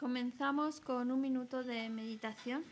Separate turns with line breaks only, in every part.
Comenzamos con un minuto de meditación.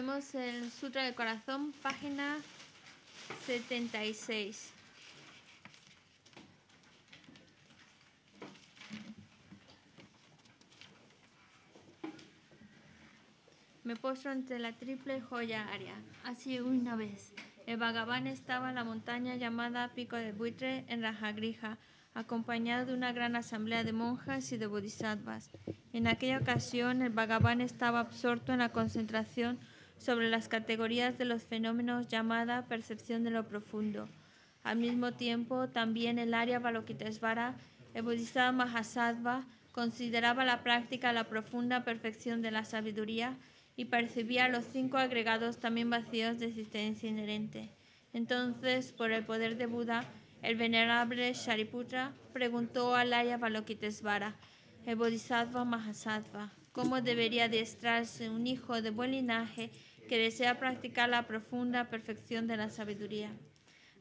Hacemos el Sutra del Corazón, página 76. Me postro ante la triple joya área. Así una vez, el Bhagavan estaba en la montaña llamada Pico de Buitre en Rajagrija, acompañado de una gran asamblea de monjas y de bodhisattvas. En aquella ocasión, el Bhagavan estaba absorto en la concentración sobre las categorías de los fenómenos llamada percepción de lo profundo. Al mismo tiempo, también el área Balokitesvara, el Bodhisattva Mahasattva, consideraba la práctica la profunda perfección de la sabiduría y percibía los cinco agregados también vacíos de existencia inherente. Entonces, por el poder de Buda, el venerable Shariputra preguntó al Arya Balokitesvara, el bodhisattva Mahasattva, cómo debería adiestrarse un hijo de buen linaje que desea practicar la profunda perfección de la sabiduría.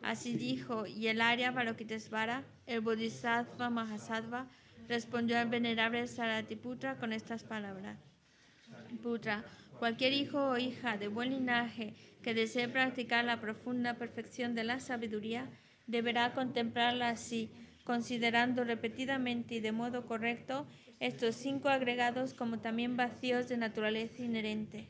Así dijo, y el Arya Balokitesvara, el Bodhisattva Mahasattva, respondió al venerable Saratiputra con estas palabras. Putra, cualquier hijo o hija de buen linaje que desee practicar la profunda perfección de la sabiduría, deberá contemplarla así, considerando repetidamente y de modo correcto estos cinco agregados como también vacíos de naturaleza inherente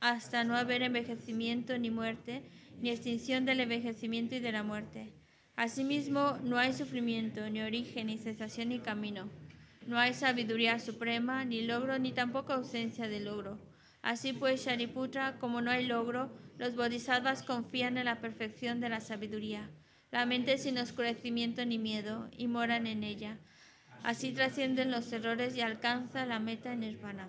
hasta no haber envejecimiento ni muerte, ni extinción del envejecimiento y de la muerte. Asimismo, no hay sufrimiento, ni origen, ni cesación, ni camino. No hay sabiduría suprema, ni logro, ni tampoco ausencia de logro. Así pues, Shariputra, como no hay logro, los bodhisattvas confían en la perfección de la sabiduría. La mente sin oscurecimiento ni miedo, y moran en ella. Así trascienden los errores y alcanza la meta en nirvana.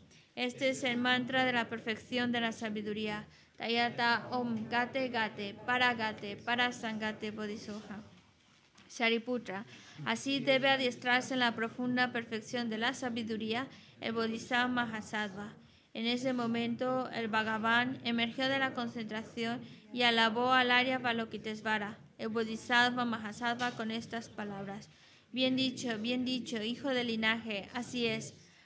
Este es el mantra de la perfección de la sabiduría. Tayata Om Gate Gate para sangate Bodhisoha. Shariputra. Así debe adiestrarse en la profunda perfección de la sabiduría el Bodhisattva Mahasattva. En ese momento, el Bhagavan emergió de la concentración y alabó al Arya Balokitesvara, el Bodhisattva Mahasattva, con estas palabras. Bien dicho, bien dicho, hijo del linaje, así es.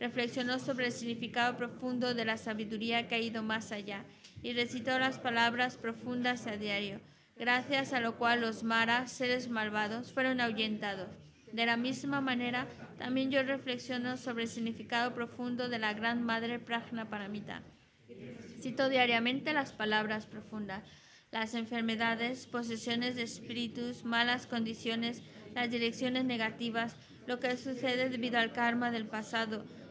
reflexionó sobre el significado profundo de la sabiduría que ha ido más allá y recitó las palabras profundas a diario, gracias a lo cual los maras, seres malvados, fueron ahuyentados. De la misma manera, también yo reflexiono sobre el significado profundo de la Gran Madre Prajna Paramita. Cito diariamente las palabras profundas. Las enfermedades, posesiones de espíritus, malas condiciones, las direcciones negativas, lo que sucede debido al karma del pasado,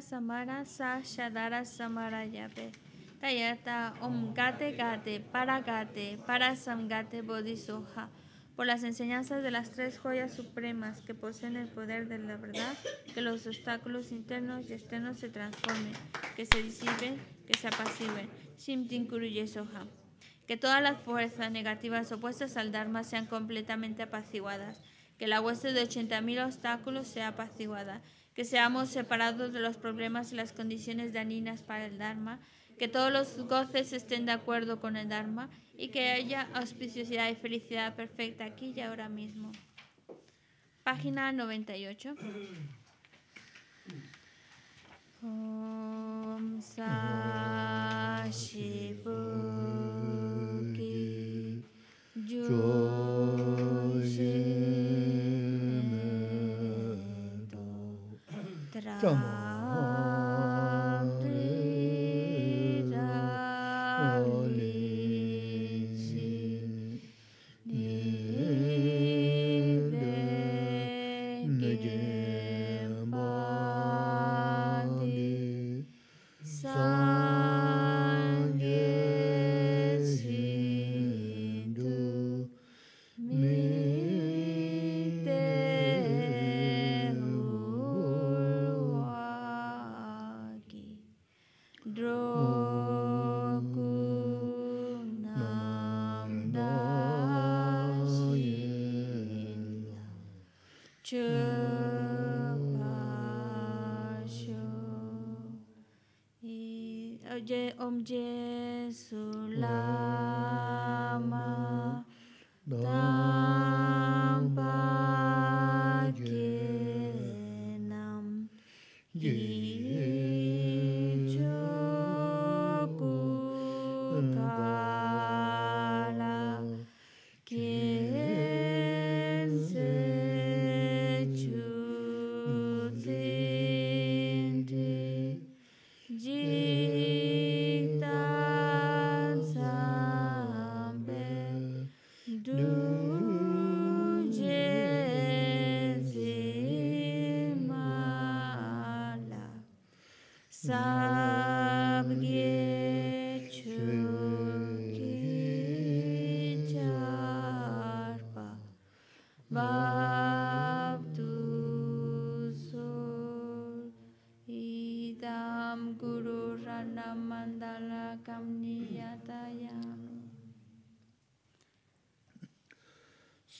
samara sa shadara samara yape. Tayata omgate gate para para samgate bodhisoha. Por las enseñanzas de las tres joyas supremas que poseen el poder de la verdad, que los obstáculos internos y externos se transformen, que se disipen, que se apaciguen. Shimtin Soha. Que todas las fuerzas negativas opuestas al Dharma sean completamente apaciguadas. Que la hueste de 80.000 obstáculos sea apaciguada que seamos separados de los problemas y las condiciones daninas para el Dharma, que todos los goces estén de acuerdo con el Dharma y que haya auspiciosidad y felicidad perfecta aquí y ahora mismo. Página 98. Om Sa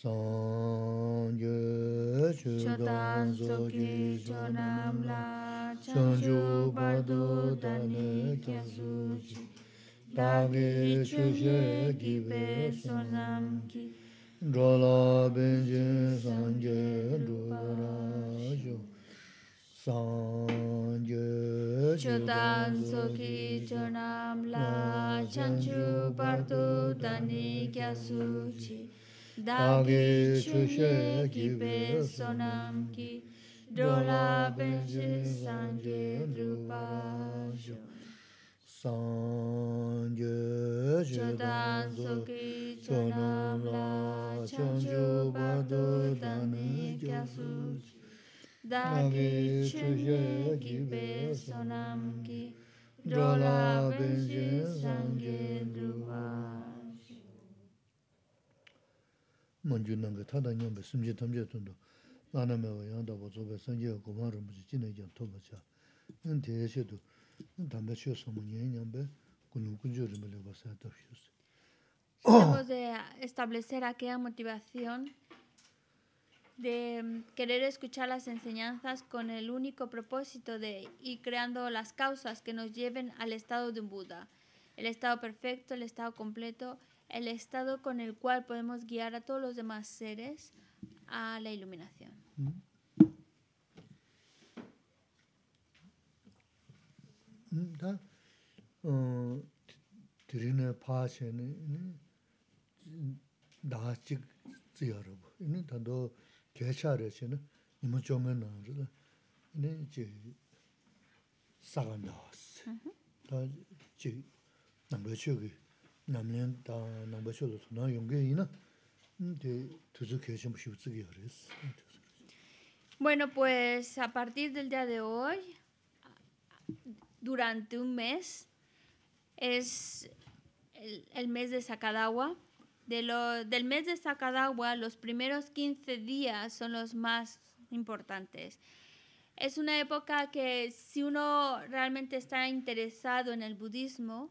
Sāngyē chū
dāng zō
kī chō nām lā, chāng chū bārdō dāni
kia zū chī, dāngyē chū shē kī bē sō
nām kī,
rō lā bēn jī sāngyē rū rā chū. Sāngyē
lā, chāng chū bārdō dāni kia
dagi chushe gibe sonam ki dola benje sanje rupa jo
sanje jodan soki chonam la chanjo bado dani kyasu
dagi chushe gibe sonam ki dola benje sanje
rupa
de establecer aquella motivación de querer escuchar las enseñanzas con el único propósito de ir creando las causas que nos lleven al estado de un Buda, el estado perfecto, el estado completo, el estado con el cual podemos guiar a todos los demás seres a la iluminación de Bueno, pues a partir del día de hoy, durante un mes, es el, el mes de Sakadawa. De lo, del mes de Sakadawa, los primeros 15 días son los más importantes. Es una época que si uno realmente está interesado en el budismo,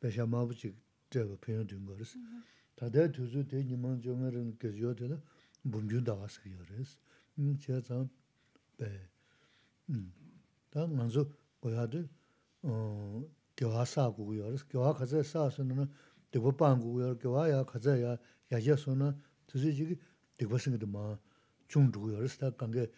pesha mabu chik treba penyo dungo res. Tadaya tuzu te nyiman chunga rin kizhiyo tila bumbyun da wasi kiyo res. Chia tsam pe. Hmm. Ta nganzu goya di uh, gyawa saa gu kiyo res. Gyawa khadzaya saa suna na digba paan gu kiyo res. Gyawa ya khadzaya suna tuzi chigi digba singa maa chung kiyo Ta kange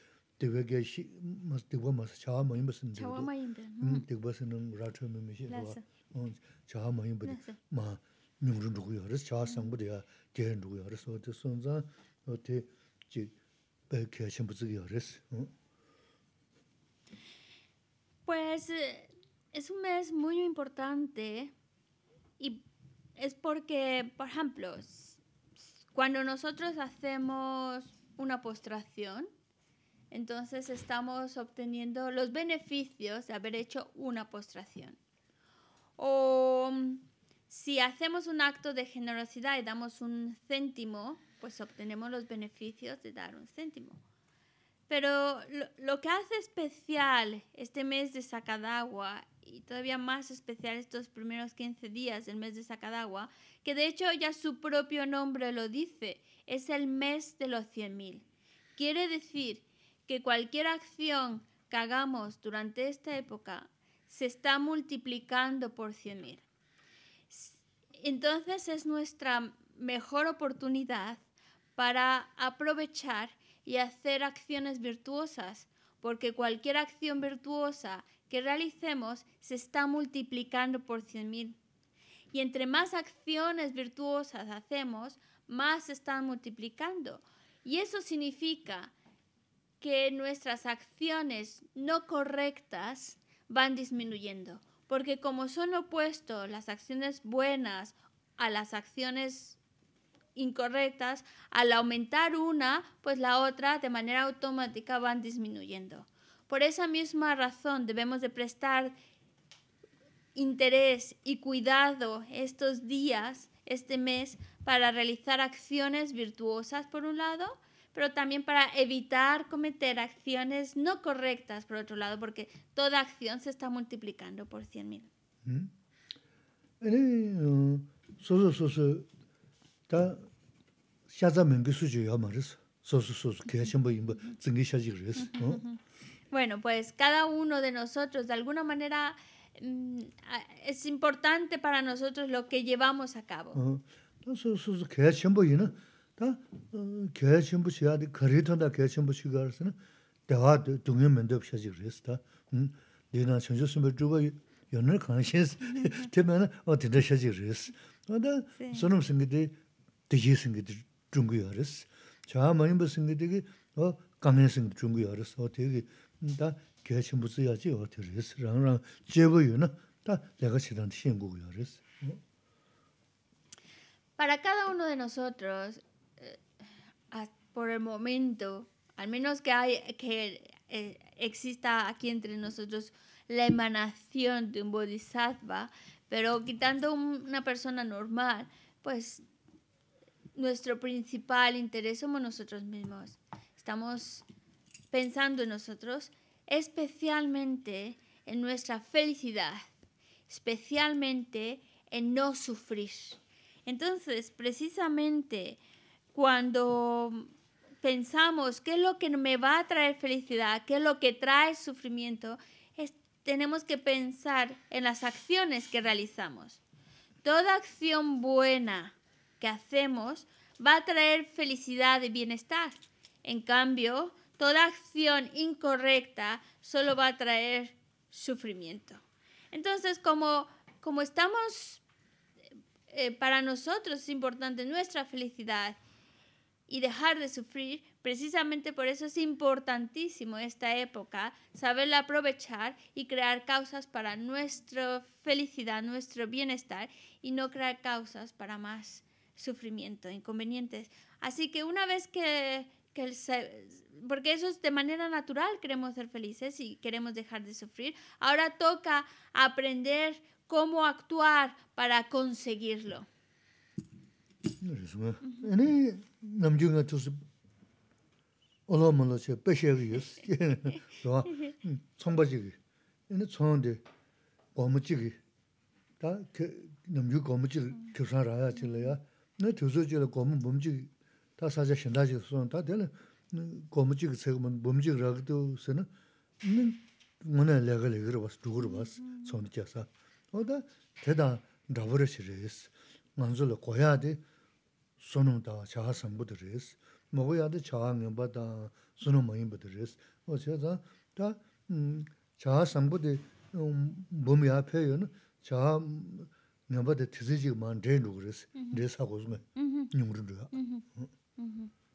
Pues es un mes muy importante y es porque, por ejemplo, cuando nosotros hacemos una postración, entonces estamos obteniendo los beneficios de haber hecho una postración. O si hacemos un acto de generosidad y damos un céntimo, pues obtenemos los beneficios de dar un céntimo. Pero lo, que hace especial este mes de Sacadagua y todavía más especial estos primeros 15 días del mes de Sacadagua, que de hecho ya su propio nombre lo dice, es el mes de los 100.000. Quiere decir que cualquier acción que hagamos durante esta época se está multiplicando por 100.000. Entonces es nuestra mejor oportunidad para aprovechar y hacer acciones virtuosas, porque cualquier acción virtuosa que realicemos se está multiplicando por 100.000. Y entre más acciones virtuosas hacemos, más se están multiplicando. Y eso significa que nuestras acciones no correctas van disminuyendo, porque como son opuestos las acciones buenas a las acciones incorrectas, al aumentar una, pues la otra de manera automática van disminuyendo. Por esa misma razón debemos de prestar interés y cuidado estos días, este mes, para realizar acciones virtuosas por un lado pero también para evitar cometer acciones no correctas, por otro lado, porque toda acción se está multiplicando por 100.000. mil.
¿Mm?
Bueno, pues cada uno de nosotros, de alguna manera, mm, es importante para nosotros lo que llevamos a cabo. Para cada uno de nosotros, por el momento, al menos que, hay, que eh, exista aquí entre nosotros la emanación de un bodhisattva, pero quitando una persona normal, pues nuestro principal interés somos nosotros mismos. Estamos pensando en nosotros, especialmente en nuestra felicidad, especialmente en no sufrir. Entonces, precisamente cuando pensamos qué es lo que me va a traer felicidad, qué es lo que trae sufrimiento, tenemos que pensar en las acciones que realizamos. Toda acción buena que hacemos va a traer felicidad y bienestar. En cambio, toda acción incorrecta solo va a traer sufrimiento. Entonces, como, como estamos, eh, para nosotros es importante nuestra felicidad y dejar de sufrir. Precisamente por eso es importantísimo esta época, saberla aprovechar y crear causas para nuestra felicidad, nuestro bienestar y no crear causas para más sufrimiento, inconvenientes. Así que una vez que, porque eso es de manera natural, queremos ser felices y queremos dejar de sufrir, ahora toca aprender cómo actuar para conseguirlo.
Ani namchū ngā tūsi ālā mālā chā pēshēvī yus, rā, tsōngba chīgī. Ani tsōngdi gōma chīgī, tā namchū gōma chīgī kīrsā rāyā chīla yā, nā tūsi chīla gōma būm chīgī, tā sācā shindā chīgī sōng, tā tēla 대다 chīgī chēgī mōn sunum taa chaha sambudu res, mogu yaada chaha ngamba taa sunum mayimbudu res. O chiya taa taa chaha sambudu um, bumi yaa peyo na chaha taa mm-hmm. mm-hmm.
maa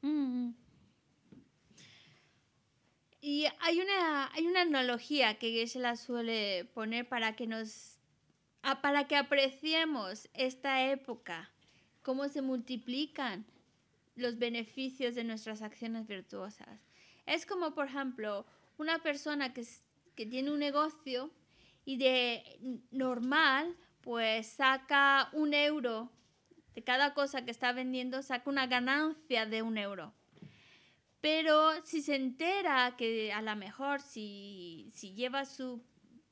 mm-hmm. Y hay una, hay una analogía que Geshe-la suele poner para que nos, ah, para que apreciemos esta época cómo se multiplican los beneficios de nuestras acciones virtuosas. Es como, por ejemplo, una persona que, que tiene un negocio y de normal, pues saca un euro de cada cosa que está vendiendo, saca una ganancia de un euro. Pero si se entera que a lo mejor si, si lleva su,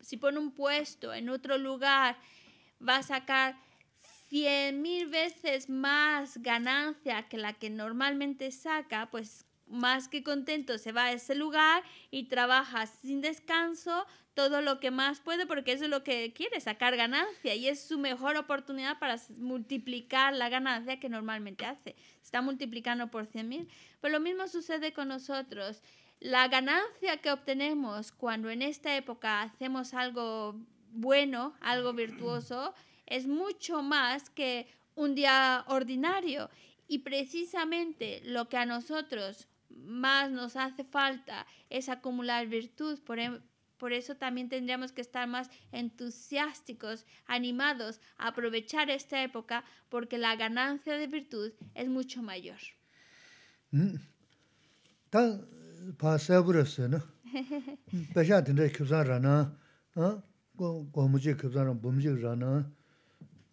si pone un puesto en otro lugar, va a sacar 100.000 veces más ganancia que la que normalmente saca, pues más que contento se va a ese lugar y trabaja sin descanso todo lo que más puede porque eso es lo que quiere, sacar ganancia y es su mejor oportunidad para multiplicar la ganancia que normalmente hace. Está multiplicando por 100.000. Pues lo mismo sucede con nosotros. La ganancia que obtenemos cuando en esta época hacemos algo bueno, algo virtuoso, es mucho más que un día ordinario y precisamente lo que a nosotros más nos hace falta es acumular virtud. Por, em, eso también tendríamos que estar más entusiásticos, animados a aprovechar esta época porque la ganancia de virtud es mucho mayor.
Mm.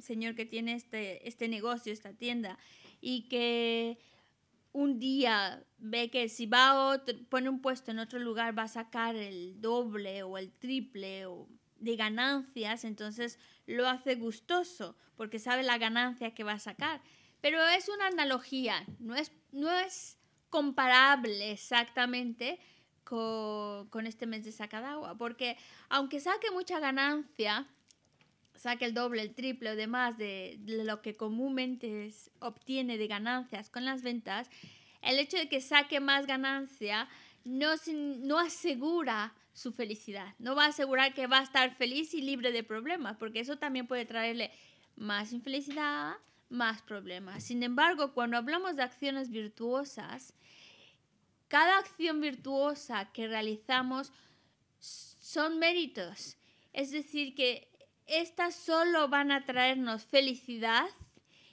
señor que tiene este, este negocio, esta tienda, y que un día ve que si va a pone un puesto en otro lugar va a sacar el doble o el triple de ganancias, entonces lo hace gustoso porque sabe la ganancia que va a sacar. Pero es una analogía, no es, no es comparable exactamente con, con este mes de agua. porque aunque saque mucha ganancia, saque el doble, el triple o demás de lo que comúnmente obtiene de ganancias con las ventas, el hecho de que saque más ganancia no, no asegura su felicidad, no va a asegurar que va a estar feliz y libre de problemas, porque eso también puede traerle más infelicidad, más problemas. Sin embargo, cuando hablamos de acciones virtuosas, cada acción virtuosa que realizamos son méritos. Es decir, que estas solo van a traernos felicidad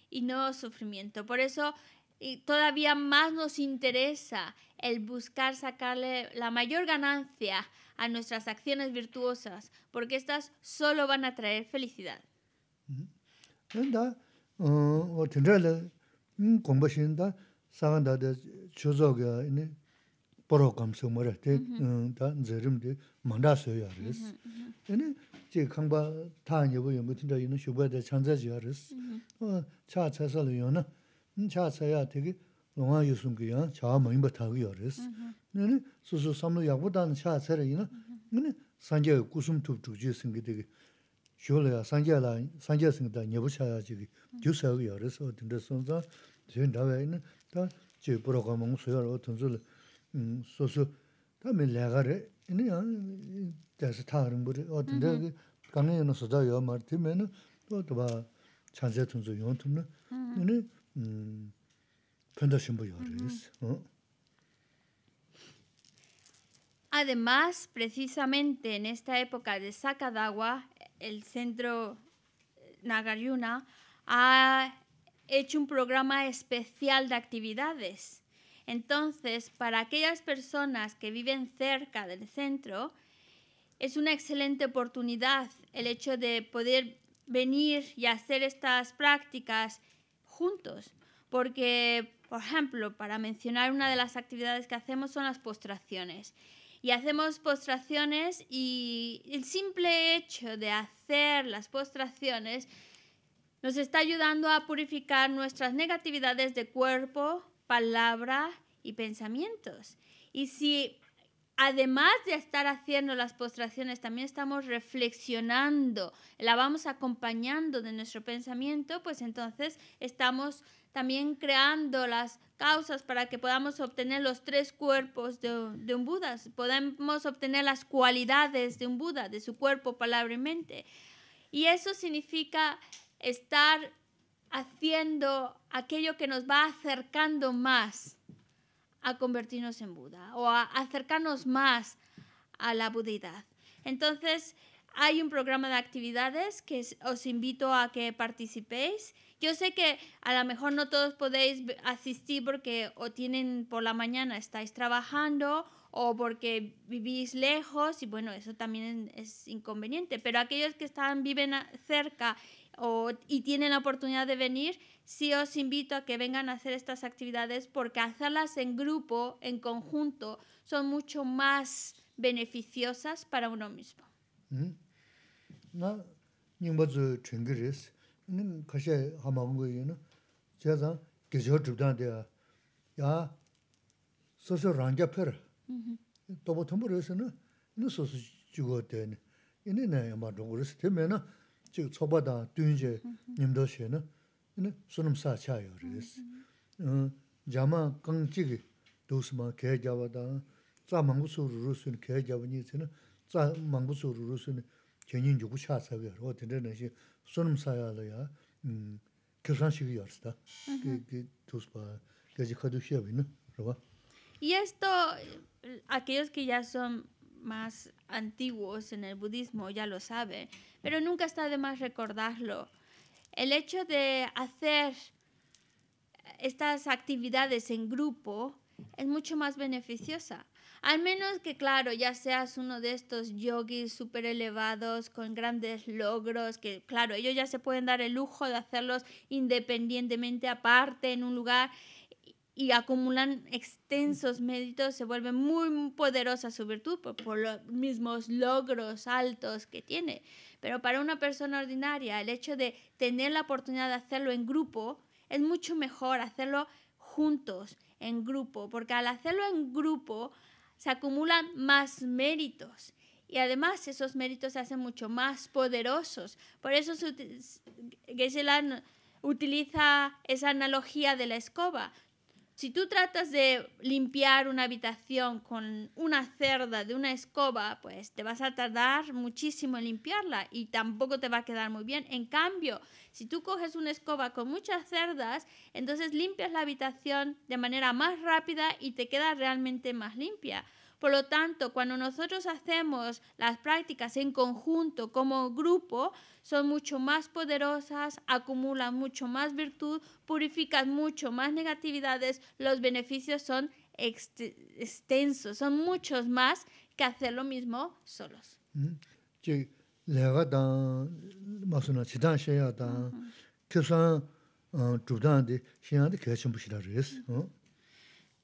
y no sufrimiento. Por eso todavía más nos interesa el buscar sacarle la mayor ganancia a nuestras acciones virtuosas, porque estas solo van a traer felicidad.
제 강바 다 여부 여부 진짜 이는 쇼바데 찬자지아르스 어 차차서로 요나 음 차차야 되게 농아 유순기야 자 뭐임바 타기어르스 네네 소소 삼로 약보단 차차로 이나 근데 산제 구숨 투투지 생기 되게 쇼려 산제라 산제 생다 여부차야 지기 주사고 여르스 어든데 손자 나와 있는 다제 프로그램 소열 어떤 줄음 소소 다음에 레가르
Además, precisamente en esta época de Sakadawa, el centro Nagaryuna ha hecho un programa especial de actividades. Entonces, para aquellas personas que viven cerca del centro, es una excelente oportunidad el hecho de poder venir y hacer estas prácticas juntos, porque, por ejemplo, para mencionar una de las actividades que hacemos son las postraciones. Y hacemos postraciones y el simple hecho de hacer las postraciones nos está ayudando a purificar nuestras negatividades de cuerpo, palabra y pensamientos. Y si además de estar haciendo las postraciones, también estamos reflexionando, la vamos acompañando de nuestro pensamiento, pues entonces estamos también creando las causas para que podamos obtener los tres cuerpos de, un Buda, podemos obtener las cualidades de un Buda, de su cuerpo, palabra y mente. Y eso significa estar haciendo aquello que nos va acercando más a convertirnos en Buda o a acercarnos más a la budidad. Entonces, hay un programa de actividades que os invito a que participéis. Yo sé que a lo mejor no todos podéis asistir porque o tienen por la mañana estáis trabajando o porque vivís lejos y bueno, eso también es inconveniente, pero aquellos que están viven cerca o, y tienen la oportunidad de venir, sí os invito a que vengan a hacer estas actividades porque hacerlas en grupo, en conjunto, son mucho más beneficiosas para uno mismo.
chik tsoba da dun je nimdo xe na sunum sa cha yo res. Jama kang chik dosma kaya java da tsa mangu su ru ru sun kaya java nyi tse na tsa mangu su
ya aquellos que ya son más antiguos en el budismo ya lo saben, pero nunca está de más recordarlo. El hecho de hacer estas actividades en grupo es mucho más beneficiosa. Al menos que, claro, ya seas uno de estos yogis súper elevados, con grandes logros, que, claro, ellos ya se pueden dar el lujo de hacerlos independientemente aparte en un lugar y acumulan mm. extensos méritos, se vuelve muy poderosa su virtud por, los mismos logros altos que tiene. Pero para una persona ordinaria, el hecho de tener la oportunidad de hacerlo en grupo es mucho mejor hacerlo juntos, en grupo, porque al hacerlo en grupo se acumulan más méritos. Y además esos méritos se hacen mucho más poderosos. Por eso geshe utiliza esa analogía de la escoba si tú tratas de limpiar una habitación con una cerda de una escoba, pues te vas a tardar muchísimo en limpiarla y tampoco te va a quedar muy bien. En cambio, si tú coges una escoba con muchas cerdas, entonces limpias la habitación de manera más rápida y te queda realmente más limpia. Por lo tanto, cuando nosotros hacemos las prácticas en conjunto, como grupo, son mucho más poderosas, acumulan mucho más virtud, purifican mucho más negatividades, los beneficios son extensos, son muchos más que hacer lo mismo solos.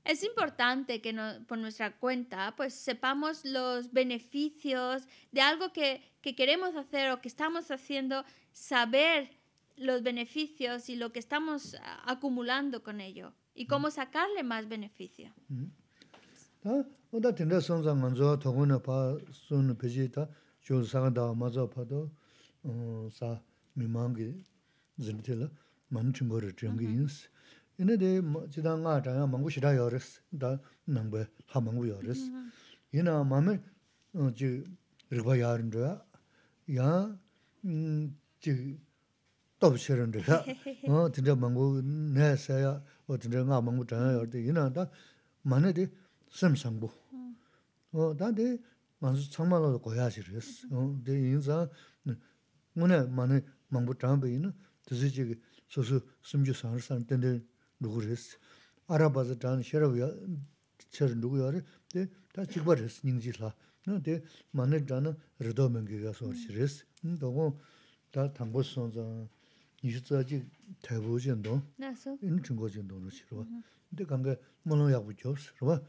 Es importante que por nuestra cuenta pues sepamos los beneficios de algo que, que queremos hacer o que estamos haciendo, saber los beneficios y lo que estamos acumulando con ello y mm. cómo sacarle más beneficio.
Mm-hmm. ina dhe jidhaa ngaa dhaa yaa maanggu shidhaa yaa raas, dhaa nangbaa yaa haa maanggu yaa raas. ina 어 jirigbaa yaa rindu yaa, yaa jirigbhaa yaa rindu yaa, dhindaa maanggu naa saa yaa, o dhindaa ngaa maanggu dhaa yaa yaa rindu yaa, ina dhaa maane dhea shim shangbu. bayi 누구 아랍아즈 알아봐서 단 셔러 데 다시 버스 닝지라 근데 만에 단 르도면 게가 소르시레스 너무 다 담보 선자 이즈자지 대보진도
나서 인
증거진도로 싫어 근데 간게 뭐는 약 붙여 싫어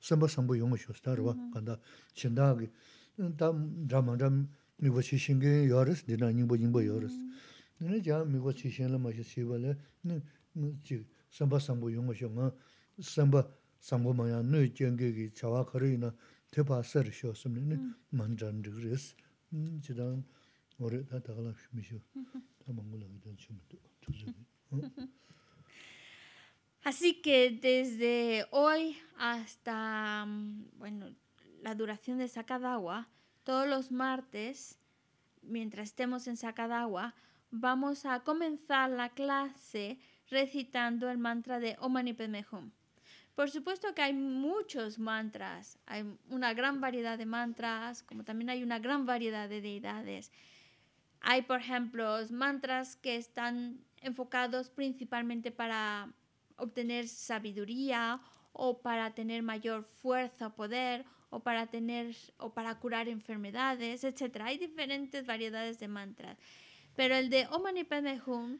선바 선보 용어 쇼스다로 간다 진다기 다 드라마다 미고 시신게 요르스 데나 닝보 닝보 요르스 너네 자 미고 시신을 마셔 시발에 너 지금 samba sambu yungu shio nga samba sambu maya nui jengi ki chawa kari na tepa sar shio samni ni mm. manjan dhig res mm, chidang ore ta tagala shimi shio ta mangula gidan mm.
Así que desde hoy hasta bueno, la duración de Sacadagua, todos los martes, mientras estemos en Sacadagua, vamos a comenzar la clase recitando el mantra de Om Mani Padme Hum. Por supuesto que hay muchos mantras, hay una gran variedad de mantras, como también hay una gran variedad de deidades. Hay, por ejemplo, mantras que están enfocados principalmente para obtener sabiduría o para tener mayor fuerza o poder o para tener o para curar enfermedades, etc. Hay diferentes variedades de mantras, pero el de Om Mani Padme Hum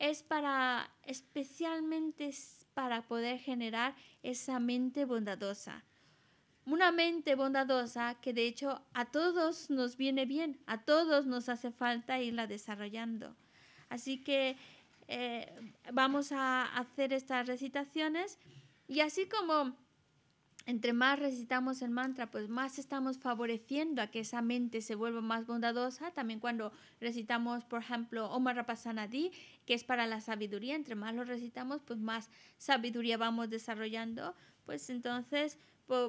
es para especialmente para poder generar esa mente bondadosa. Una mente bondadosa que de hecho a todos nos viene bien, a todos nos hace falta irla desarrollando. Así que eh, vamos a hacer estas recitaciones y así como entre más recitamos el mantra, pues más estamos favoreciendo a que esa mente se vuelva más bondadosa. También cuando recitamos, por ejemplo, Omar Rapasanadi, que es para la sabiduría, entre más lo recitamos, pues más sabiduría vamos desarrollando. Pues entonces,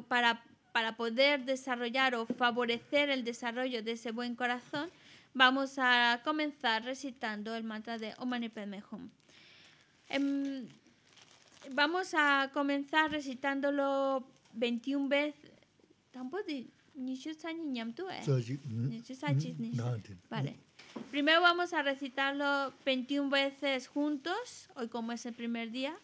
para, para poder desarrollar o favorecer el desarrollo de ese buen corazón, vamos a comenzar recitando el mantra de Omar Mani em, vamos a comenzar recitándolo 21 veces, tampoco de Vale. Primero vamos a recitarlo 21 veces juntos, hoy como es el primer día.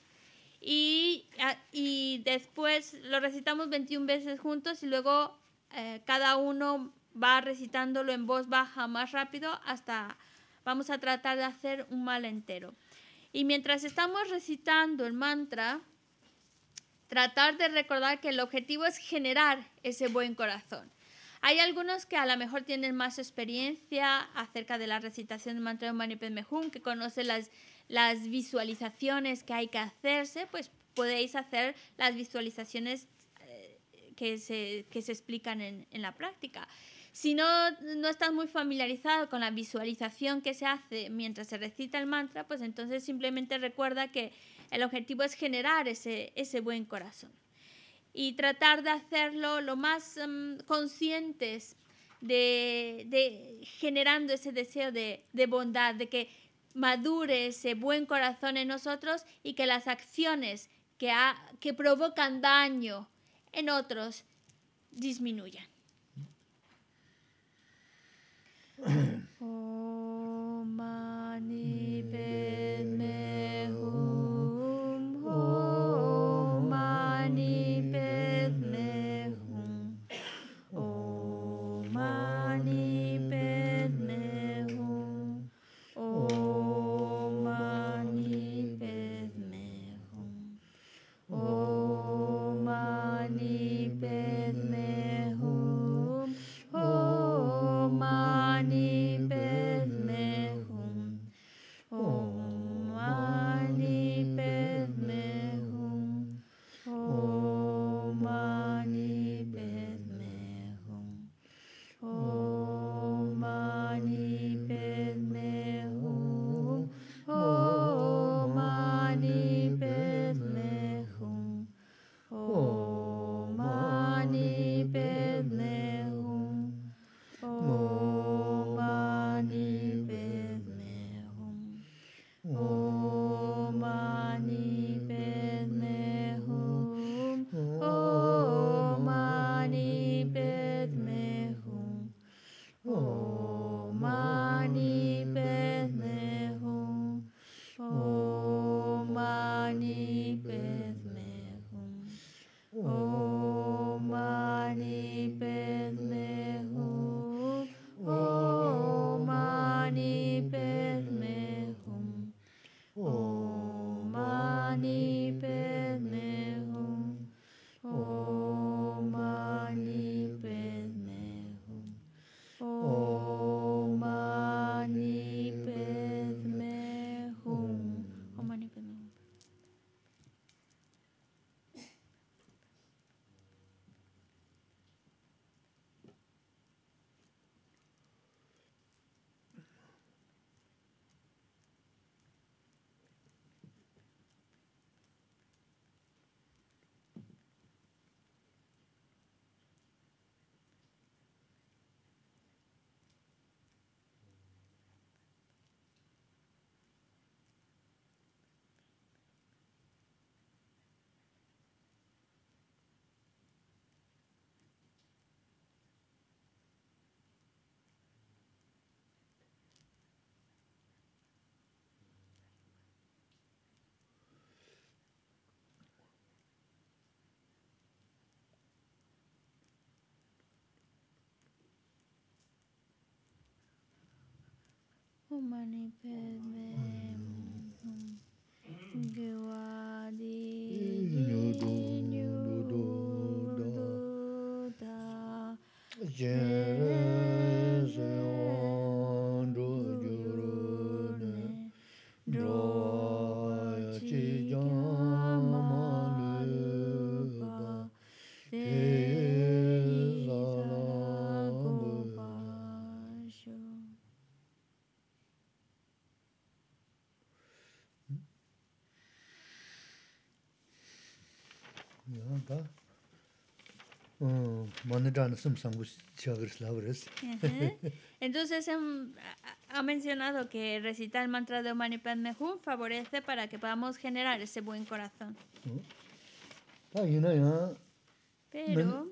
Y, y después lo recitamos 21 veces juntos y luego eh, cada uno va recitándolo en voz baja más rápido hasta vamos a tratar de hacer un mal entero. Y mientras estamos recitando el mantra, tratar de recordar que el objetivo es generar ese buen corazón. Hay algunos que a lo mejor tienen más experiencia acerca de la recitación del mantra de Mani Padme que conocen las, visualizaciones que hay que hacerse, pues podéis hacer las visualizaciones eh, que se, explican en, la práctica. Si no, no estás muy familiarizado con la visualización que se hace mientras se recita el mantra, pues entonces simplemente recuerda que el objetivo es generar ese, buen corazón y tratar de hacerlo lo más mm, conscientes de, generando ese deseo de, bondad, de que madure ese buen corazón en nosotros y que las acciones que, que provocan daño en otros disminuyan.
Oh,
Yeah.
Entonces em, ha mencionado que recitar el mantra de Omani Padme Hum favorece para que podamos generar ese buen corazón.
Mm. Ah, pero,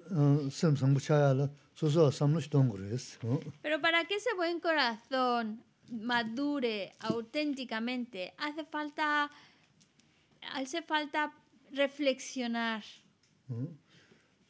ah,
pero para que ese buen corazón madure auténticamente hace falta hace falta reflexionar. Mm.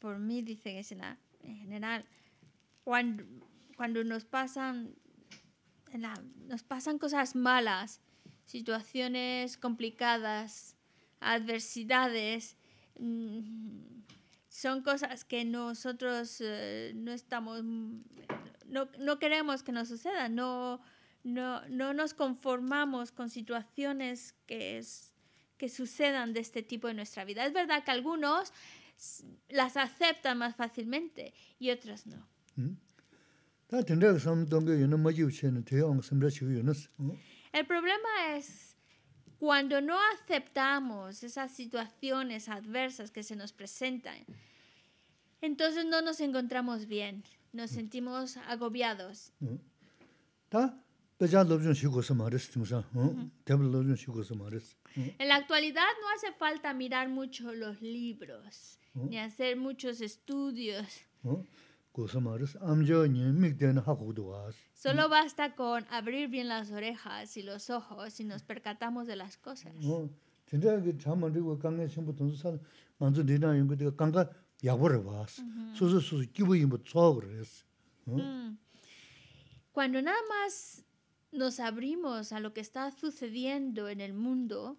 por mí dicen que en general cuando, cuando nos pasan nos pasan cosas malas, situaciones complicadas, adversidades, mm, son cosas que nosotros eh, no estamos, no, no, queremos que nos sucedan, no, no, no nos conformamos con situaciones que, es, que sucedan de este tipo en nuestra vida. Es verdad que algunos las aceptan más fácilmente y otras mm. no. El problema es cuando no aceptamos esas situaciones adversas que se nos presentan, entonces no nos encontramos bien, nos mm. sentimos agobiados. En la actualidad no hace falta mirar mucho los libros ni hacer muchos estudios. Solo basta con abrir bien las orejas y los ojos y nos percatamos de las cosas. Mm. Cuando nada más nos abrimos a lo que está sucediendo en el mundo,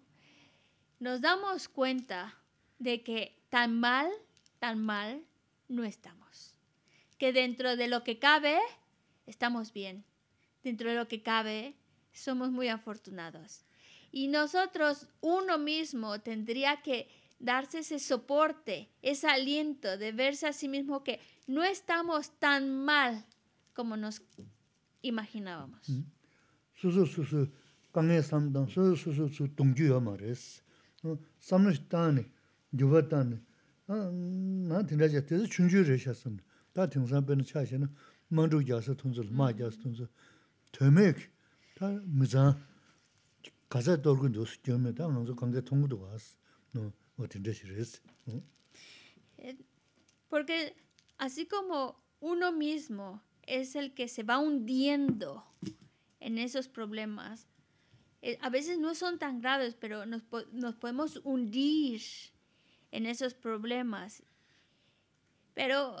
nos damos cuenta de que tan mal, tan mal no estamos. Que dentro de lo que cabe, estamos bien. Dentro de lo que cabe, somos muy afortunados. Y nosotros, uno mismo, tendría que darse ese soporte, ese aliento de verse a sí mismo que no estamos tan mal como nos imaginábamos.
su mm. Porque
así como uno mismo es el que se va hundiendo en esos problemas, eh, a veces no son tan graves, pero nos podemos hundir en esos problemas. Pero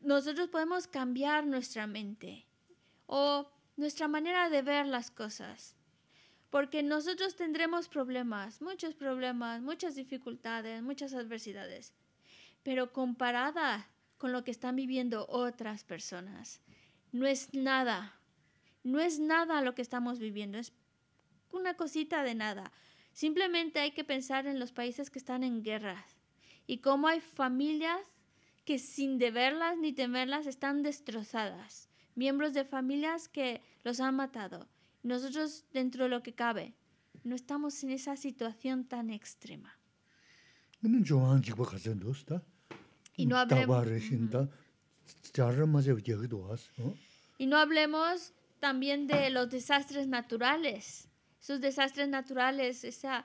nosotros podemos cambiar nuestra mente o nuestra manera de ver las cosas. Porque nosotros tendremos problemas, muchos problemas, muchas dificultades, muchas adversidades. Pero comparada con lo que están viviendo otras personas, no es nada. No es nada lo que estamos viviendo, es una cosita de nada. Simplemente hay que pensar en los países que están en guerras y cómo hay familias que sin deberlas ni temerlas están destrozadas, miembros de familias que los han matado. Nosotros, dentro de lo que cabe, no estamos en esa situación tan extrema. Y no hablemos, también de los desastres naturales. Esos desastres naturales, esa,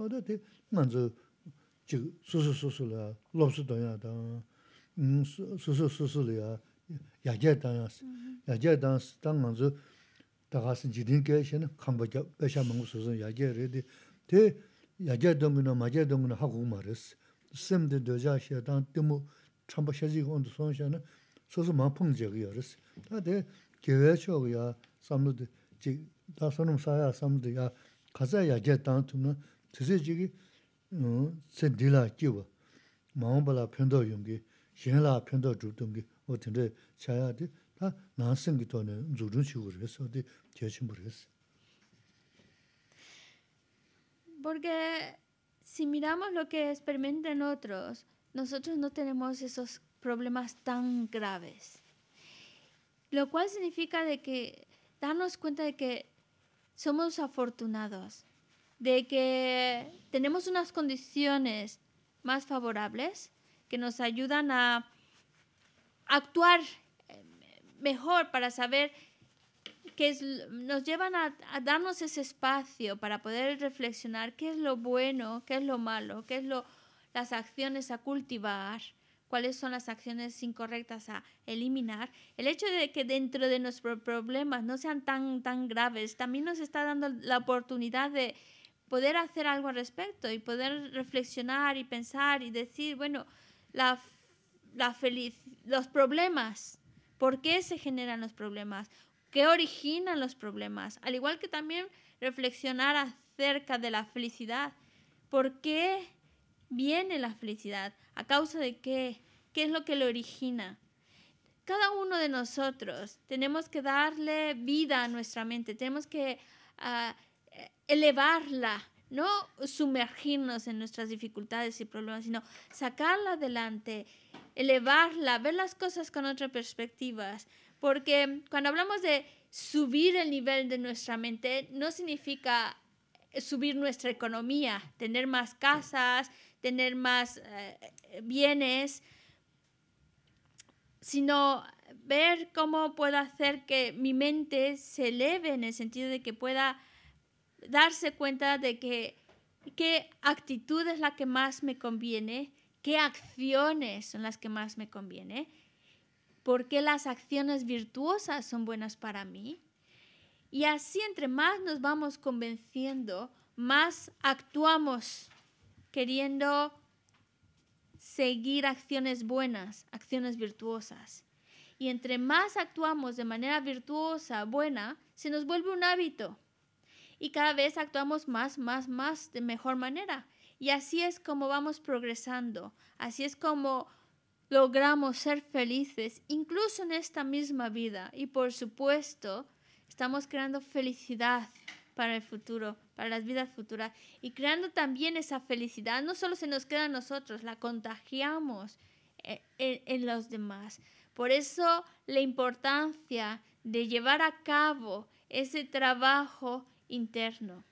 어디 대 만저 지 롭스도야다 음 수수 수수리야 야제다 야제다 당만저 다가스 지딘께시는 캄보디아 배샤 먹고 수수 야제레디 대 야제동이나 마제동이나 하고 말했어 샘데 도자시야 당 때문 참바 온도 손셔는 소소 마풍적이어스 다데 계획적이야 삼도 지 다선음 사야 삼도야 가자야 제단 tse chigi tsen di la kiwa, maungpa la pendo yungi, shen la pendo zhubdungi, o tinte chaya di, ta naan sengi to ne zhudun shigu resi, o di kyechimbu resi.
Porque si miramos lo que experimentan otros, nosotros no tenemos esos problemas tan graves. Lo cual significa de que darnos cuenta de que somos afortunados de que tenemos unas condiciones más favorables que nos ayudan a actuar eh, mejor para saber que nos llevan a, a, darnos ese espacio para poder reflexionar qué es lo bueno, qué es lo malo, qué es lo, las acciones a cultivar, cuáles son las acciones incorrectas a eliminar. El hecho de que dentro de nuestros problemas no sean tan, tan graves también nos está dando la oportunidad de poder hacer algo al respecto y poder reflexionar y pensar y decir, bueno, la, feliz, los problemas, ¿por qué se generan los problemas? ¿Qué originan los problemas? Al igual que también reflexionar acerca de la felicidad. ¿Por qué viene la felicidad? ¿A causa de qué? ¿Qué es lo que lo origina? Cada uno de nosotros tenemos que darle vida a nuestra mente, tenemos que ah, elevarla, no sumergirnos en nuestras dificultades y problemas, sino sacarla adelante, elevarla, ver las cosas con otras perspectivas. Porque cuando hablamos de subir el nivel de nuestra mente, no significa subir nuestra economía, tener más casas, tener más eh, bienes, sino ver cómo puedo hacer que mi mente se eleve en el sentido de que pueda darse cuenta de que qué actitud es la que más me conviene, qué acciones son las que más me conviene, por qué las acciones virtuosas son buenas para mí. Y así entre más nos vamos convenciendo, más actuamos queriendo seguir acciones buenas, acciones virtuosas. Y entre más actuamos de manera virtuosa, buena, se nos vuelve un hábito y cada vez actuamos más, más, más de mejor manera. Y así es como vamos progresando, así es como logramos ser felices, incluso en esta misma vida. Y por supuesto, estamos creando felicidad para el futuro, para las vidas futuras. Y creando también esa felicidad, no solo se nos queda a nosotros, la contagiamos eh, en, en los demás. Por eso la importancia de llevar a cabo ese trabajo interno.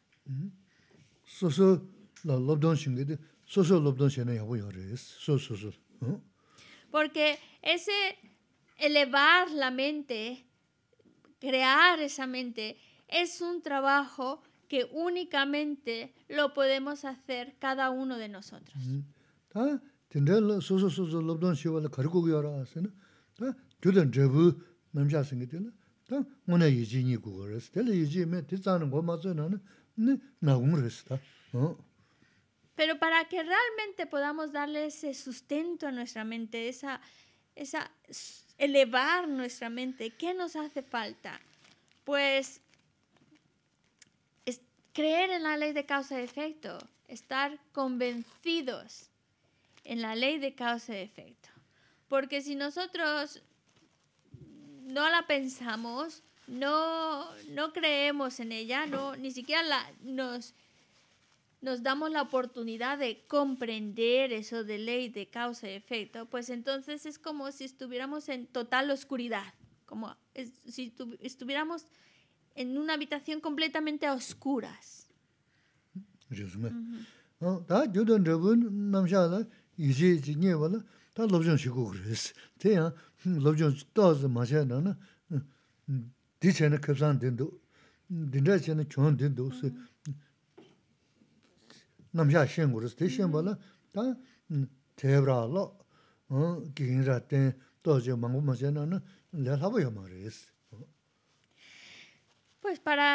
la lobdon shinge de soso lobdon shene yabo yore es so so so.
Porque ese elevar la mente, crear esa mente es un trabajo que únicamente lo podemos hacer cada uno de nosotros.
Ta tendel soso soso lobdon shiwa la kargo yora ¿no? Ta den jebu namja singe ¿no? Pero
para que realmente podamos darle ese sustento a nuestra mente, esa esa elevar nuestra mente, ¿qué nos hace falta? Pues es creer en la ley de causa y efecto, estar convencidos en la ley de causa y efecto. Porque si nosotros no la pensamos, no, creemos en ella, no, ni siquiera la, nos, nos damos la oportunidad de comprender eso de ley de causa y efecto, pues entonces es como si estuviéramos en total oscuridad, como si estuviéramos en una habitación completamente a oscuras.
Los toz ma sha na na di chen ne khapsan din do din da chon din do shen gu res de shen ba ta lo gi ten to je mang ma sha le la ba ya
pues para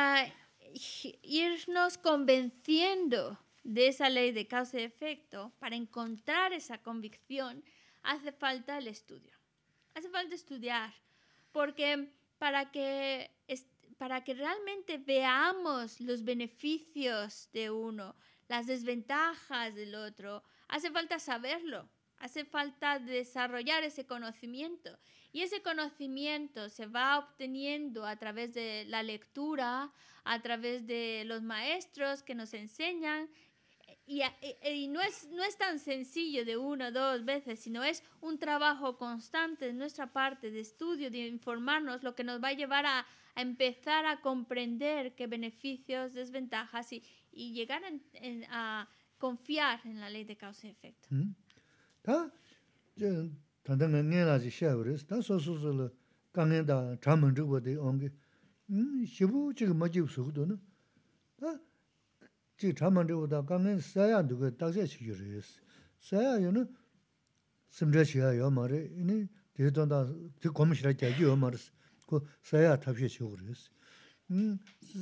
irnos convenciendo de esa ley de causa y efecto, para encontrar esa convicción, hace falta el estudio hace falta estudiar, porque para que, para que realmente veamos los beneficios de uno, las desventajas del otro, hace falta saberlo, hace falta desarrollar ese conocimiento. Y ese conocimiento se va obteniendo a través de la lectura, a través de los maestros que nos enseñan, eh, eh, y, no, es, no es tan sencillo de una o dos veces, sino es un trabajo constante de nuestra parte de estudio, de informarnos, lo que nos va a llevar a, empezar a comprender qué beneficios, desventajas y, y llegar a confiar en la ley de causa y efecto.
Mm. chik chaman chigo da kangen saya duka dakshaya chigyo re yas. Saya yon simchaya chigya yo ma re, ini dhe dhon da dhe komishira chagyo yo ma res, ko saya tabshaya chigyo re yas.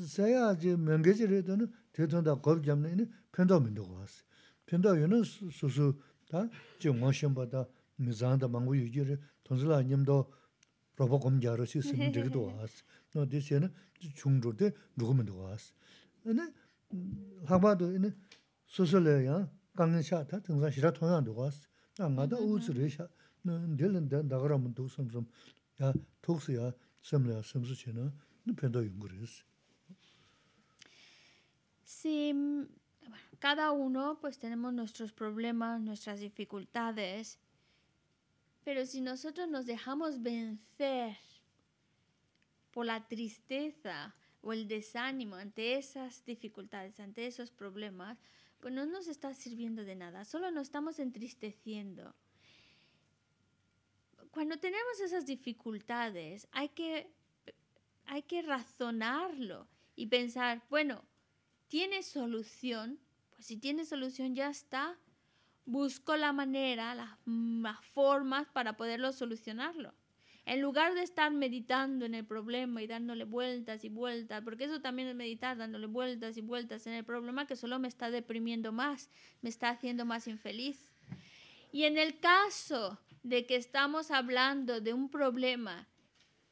Saya je menge chigyo re dhon dhe dhon da gobi chamna ini pendao mendo go 왔어 Pendao roba si No lāngbā tu inā sūsū lé yāng kāngiñ shā tā tīng sāng shirā tōng yāng tu wās. Nā ngā tā wū tsū rī shā, nā ndi lī ndi ndā gā rā mū tūk
Sí, cada uno pues tenemos nuestros problemas, nuestras dificultades, pero si nosotros nos dejamos vencer por la tristeza, o el desánimo ante esas dificultades, ante esos problemas, pues no nos está sirviendo de nada, solo nos estamos entristeciendo. Cuando tenemos esas dificultades hay que, hay que razonarlo y pensar, bueno, ¿tiene solución? Pues si tiene solución ya está. Busco la manera, las formas para poderlo solucionarlo. En lugar de estar meditando en el problema y dándole vueltas y vueltas, porque eso también es meditar, dándole vueltas y vueltas en el problema que solo me está deprimiendo más, me está haciendo más infeliz. Y en el caso de que estamos hablando de un problema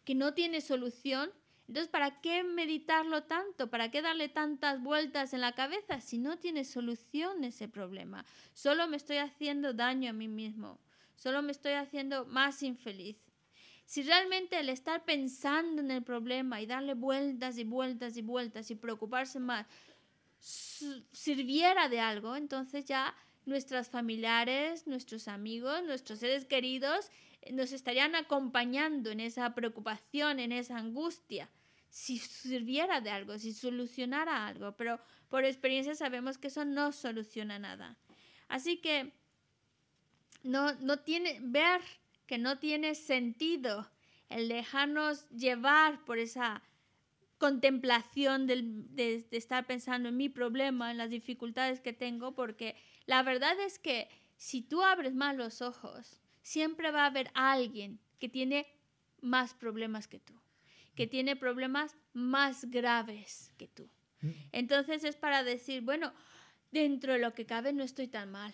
que no tiene solución, entonces, ¿para qué meditarlo tanto? ¿Para qué darle tantas vueltas en la cabeza si no tiene solución ese problema? Solo me estoy haciendo daño a mí mismo, solo me estoy haciendo más infeliz. Si realmente el estar pensando en el problema y darle vueltas y vueltas y vueltas y preocuparse más sirviera de algo, entonces ya nuestros familiares, nuestros amigos, nuestros seres queridos eh, nos estarían acompañando en esa preocupación, en esa angustia, si sirviera de algo, si solucionara algo, pero por experiencia sabemos que eso no soluciona nada. Así que no, no tiene ver que no tiene sentido el dejarnos llevar por esa contemplación de, estar pensando en mi problema, en las dificultades que tengo, porque la verdad es que si tú abres más los ojos, siempre va a haber alguien que tiene más problemas que tú, que mm. tiene problemas más graves que tú. Mm. Entonces es para decir, bueno, dentro de lo que cabe no estoy tan mal.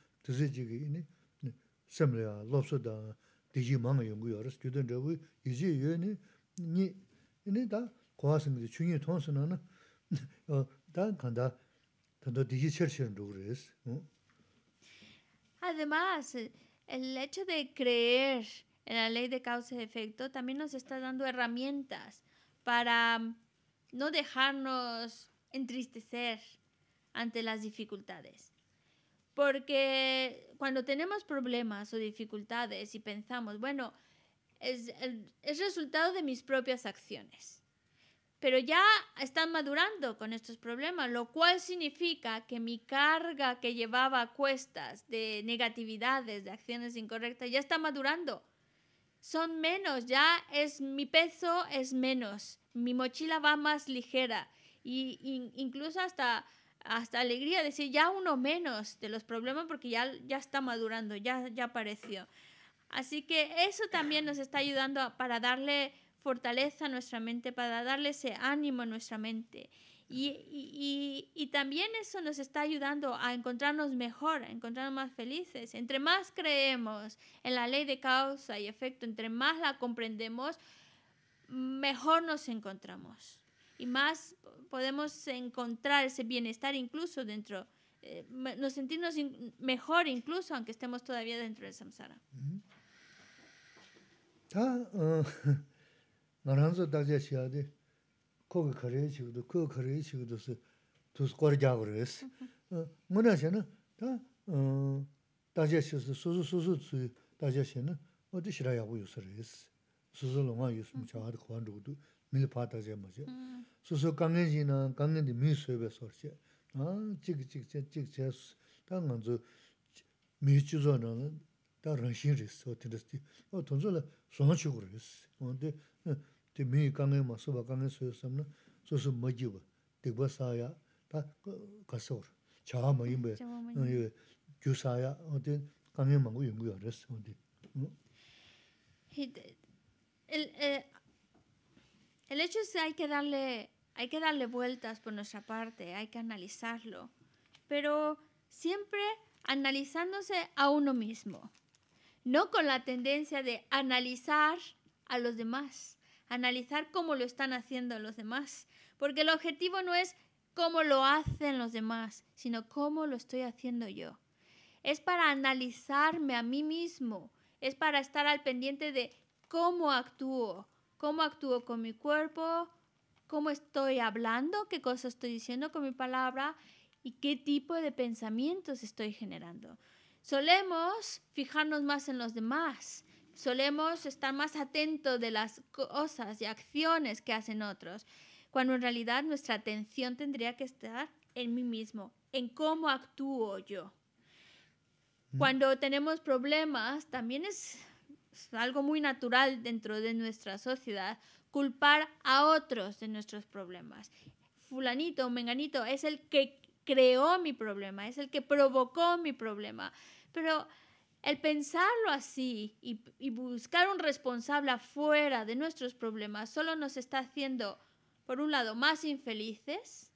tisi jigi ini semli ya lopso da diji manga yungu yoris, gyudan rabu yuzi yu ini ni ini da kuwa singi chungi tonsi na na da kanda tanto diji chershirin rugu res.
Hm? Además, el hecho de creer en la ley de causa y efecto también nos está dando herramientas para mm, no dejarnos entristecer ante las dificultades. Porque cuando tenemos problemas o dificultades y pensamos, bueno, es, es resultado de mis propias acciones. Pero ya están madurando con estos problemas, lo cual significa que mi carga que llevaba a cuestas de negatividades, de acciones incorrectas, ya está madurando. Son menos, ya es mi peso es menos, mi mochila va más ligera. y incluso hasta hasta alegría decir ya uno menos de los problemas porque ya, ya está madurando, ya, ya apareció. Así que eso también nos está ayudando para darle fortaleza a nuestra mente, para darle ese ánimo a nuestra mente. y, también eso nos está ayudando a encontrarnos mejor, a encontrarnos más felices. Entre más creemos en la ley de causa y efecto, entre más la comprendemos, mejor nos encontramos y más podemos encontrar ese bienestar incluso dentro, eh, nos sentirnos mejor incluso aunque estemos todavía dentro del samsara.
밀파다제 파다제 뭐지? 소소 강행이나 강행이 미스웹에 소르지. 아, 찍찍찍 찍찍 당한저 미치조는 다 런시리 소티르스티. 어, 돈줄 소나치고로 했어. 근데 때미 강에 맞서 바강에 소였으면 소소 먹이고 되버사야 다 가서 자 먹이면 어 교사야 어디 강에 먹고 연구를 했어. 근데
El hecho es que hay que darle, hay que darle vueltas por nuestra parte, hay que analizarlo, pero siempre analizándose a uno mismo, no con la tendencia de analizar a los demás, analizar cómo lo están haciendo los demás, porque el objetivo no es cómo lo hacen los demás, sino cómo lo estoy haciendo yo. Es para analizarme a mí mismo, es para estar al pendiente de cómo actúo, cómo actúo con mi cuerpo, cómo estoy hablando, qué cosas estoy diciendo con mi palabra y qué tipo de pensamientos estoy generando. Solemos fijarnos más en los demás, solemos estar más atentos de las cosas y acciones que hacen otros, cuando en realidad nuestra atención tendría que estar en mí mismo, en cómo actúo yo. Mm. Cuando tenemos problemas, también es algo muy natural dentro de nuestra sociedad culpar a otros de nuestros problemas. Fulanito o menganito es el que creó mi problema, es el que provocó mi problema. Pero el pensarlo así y, y, buscar un responsable afuera de nuestros problemas solo nos está haciendo, por un lado, más infelices,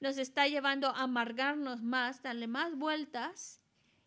nos está llevando a amargarnos más, darle más vueltas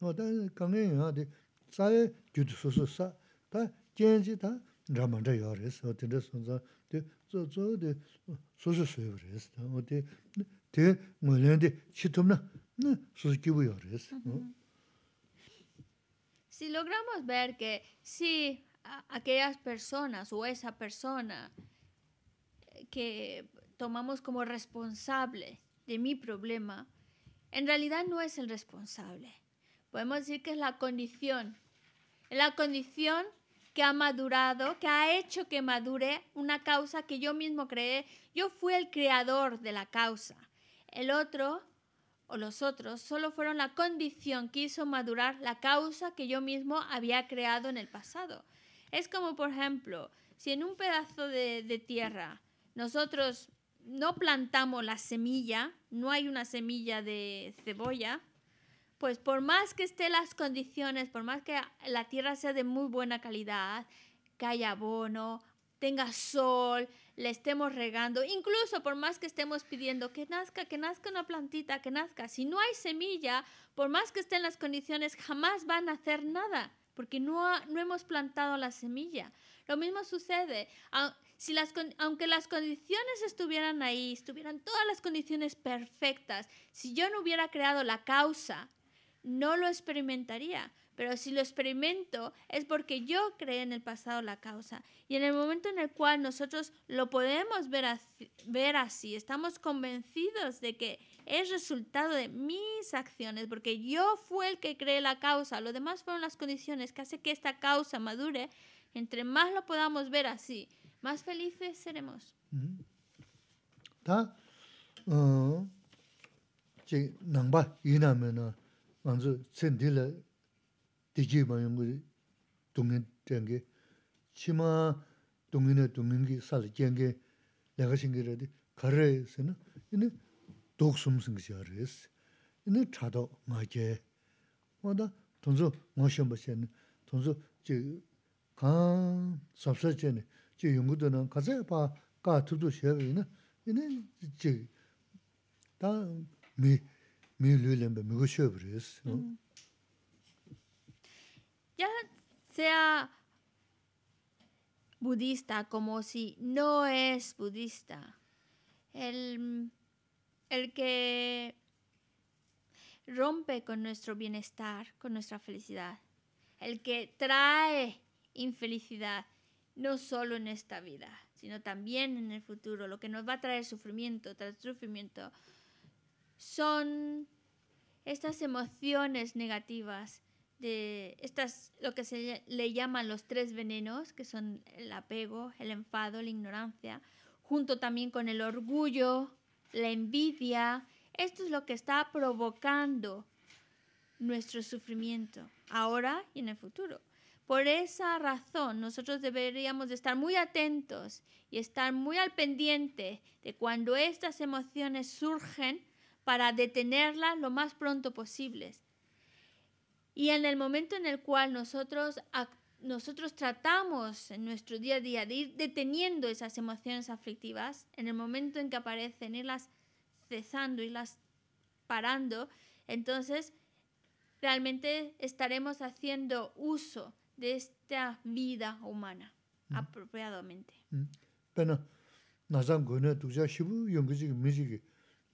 Si logramos
ver que si aquellas personas o esa persona que tomamos como responsable de mi problema, en realidad no es el responsable Podemos decir que es la condición. Es la condición que ha madurado, que ha hecho que madure una causa que yo mismo creé. Yo fui el creador de la causa. El otro o los otros solo fueron la condición que hizo madurar la causa que yo mismo había creado en el pasado. Es como, por ejemplo, si en un pedazo de, de tierra nosotros no plantamos la semilla, no hay una semilla de cebolla, pues por más que estén las condiciones, por más que la tierra sea de muy buena calidad, que haya abono, tenga sol, le estemos regando, incluso por más que estemos pidiendo que nazca, que nazca una plantita, que nazca, si no hay semilla, por más que estén las condiciones, jamás van a hacer nada, porque no, hemos plantado la semilla. Lo mismo sucede, si aunque las condiciones estuvieran ahí, estuvieran todas las condiciones perfectas, si yo no hubiera creado la causa, no lo experimentaría. Pero si lo experimento es porque yo creé en el pasado la causa. Y en el momento en el cual nosotros lo podemos ver así, estamos convencidos de que es resultado de mis acciones, porque yo fui el que creé la causa, lo demás fueron las condiciones que hace que esta causa madure, entre más lo podamos ver así, más felices seremos.
Uh, ¿Está? 먼저 센딜레 디지마용고 동인 땡게 치마 동인의 동인기 살게게 내가 생기래디 가르에서는 이네 독숨승시아레스 생기지아레스 이네 차도 마게 뭐다 돈조 모션 버시네 돈조 제 강, 섭섭제네 제 연구도는 가서 봐 가투도 쉐르네
이네 제다미 Ya sea budista como si no es budista. El, el que rompe con nuestro bienestar, con nuestra felicidad. El que trae infelicidad, no solo en esta vida, sino también en el futuro, lo que nos va a traer sufrimiento tras sufrimiento son estas emociones negativas de estas lo que se le llaman los tres venenos, que son el apego, el enfado, la ignorancia, junto también con el orgullo, la envidia. Esto es lo que está provocando nuestro sufrimiento, ahora y en el futuro. Por esa razón, nosotros deberíamos de estar muy atentos y estar muy al pendiente de cuando estas emociones surgen para detenerla lo más pronto posible. Y en el momento en el cual nosotros, nosotros tratamos en nuestro día a día de ir deteniendo esas emociones aflictivas, en el momento en que aparecen, irlas cesando, irlas parando, entonces realmente estaremos haciendo uso de esta vida humana mm. apropiadamente.
Mm.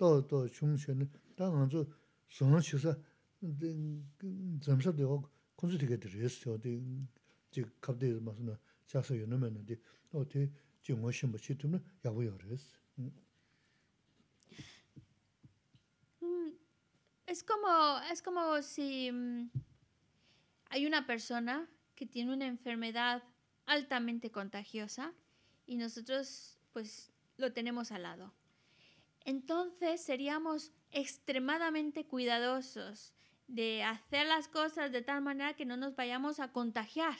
Mm,
es como, es como si mm, hay una persona que tiene una enfermedad altamente contagiosa y nosotros pues lo tenemos al lado entonces seríamos extremadamente cuidadosos de hacer las cosas de tal manera que no nos vayamos a contagiar.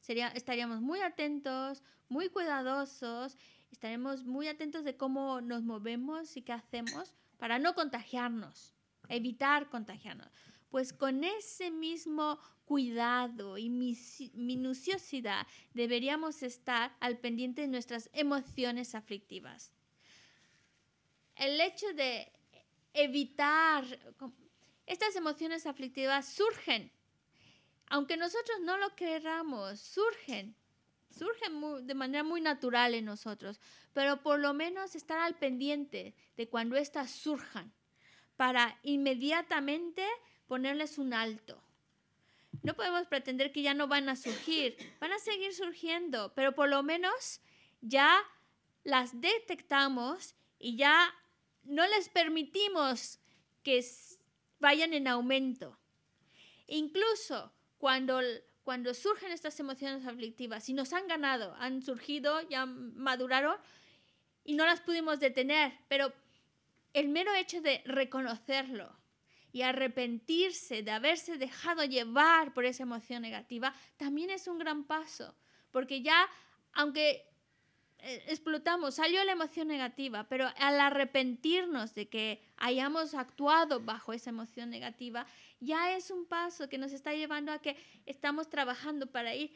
Sería, estaríamos muy atentos, muy cuidadosos, estaremos muy atentos de cómo nos movemos y qué hacemos para no contagiarnos, evitar contagiarnos. Pues con ese mismo cuidado y minuciosidad deberíamos estar al pendiente de nuestras emociones aflictivas el hecho de evitar estas emociones aflictivas surgen, aunque nosotros no lo queramos, surgen, surgen de manera muy natural en nosotros, pero por lo menos estar al pendiente de cuando éstas surjan para inmediatamente ponerles un alto. No podemos pretender que ya no van a surgir, van a seguir surgiendo, pero por lo menos ya las detectamos y ya no les permitimos que vayan en aumento. Incluso cuando, cuando surgen estas emociones aflictivas y nos han ganado, han surgido, ya maduraron y no las pudimos detener, pero el mero hecho de reconocerlo y arrepentirse de haberse dejado llevar por esa emoción negativa también es un gran paso, porque ya, aunque eh, explotamos, salió la emoción negativa, pero al arrepentirnos de que hayamos actuado bajo esa emoción negativa, ya es un paso que nos está llevando a que estamos trabajando para ir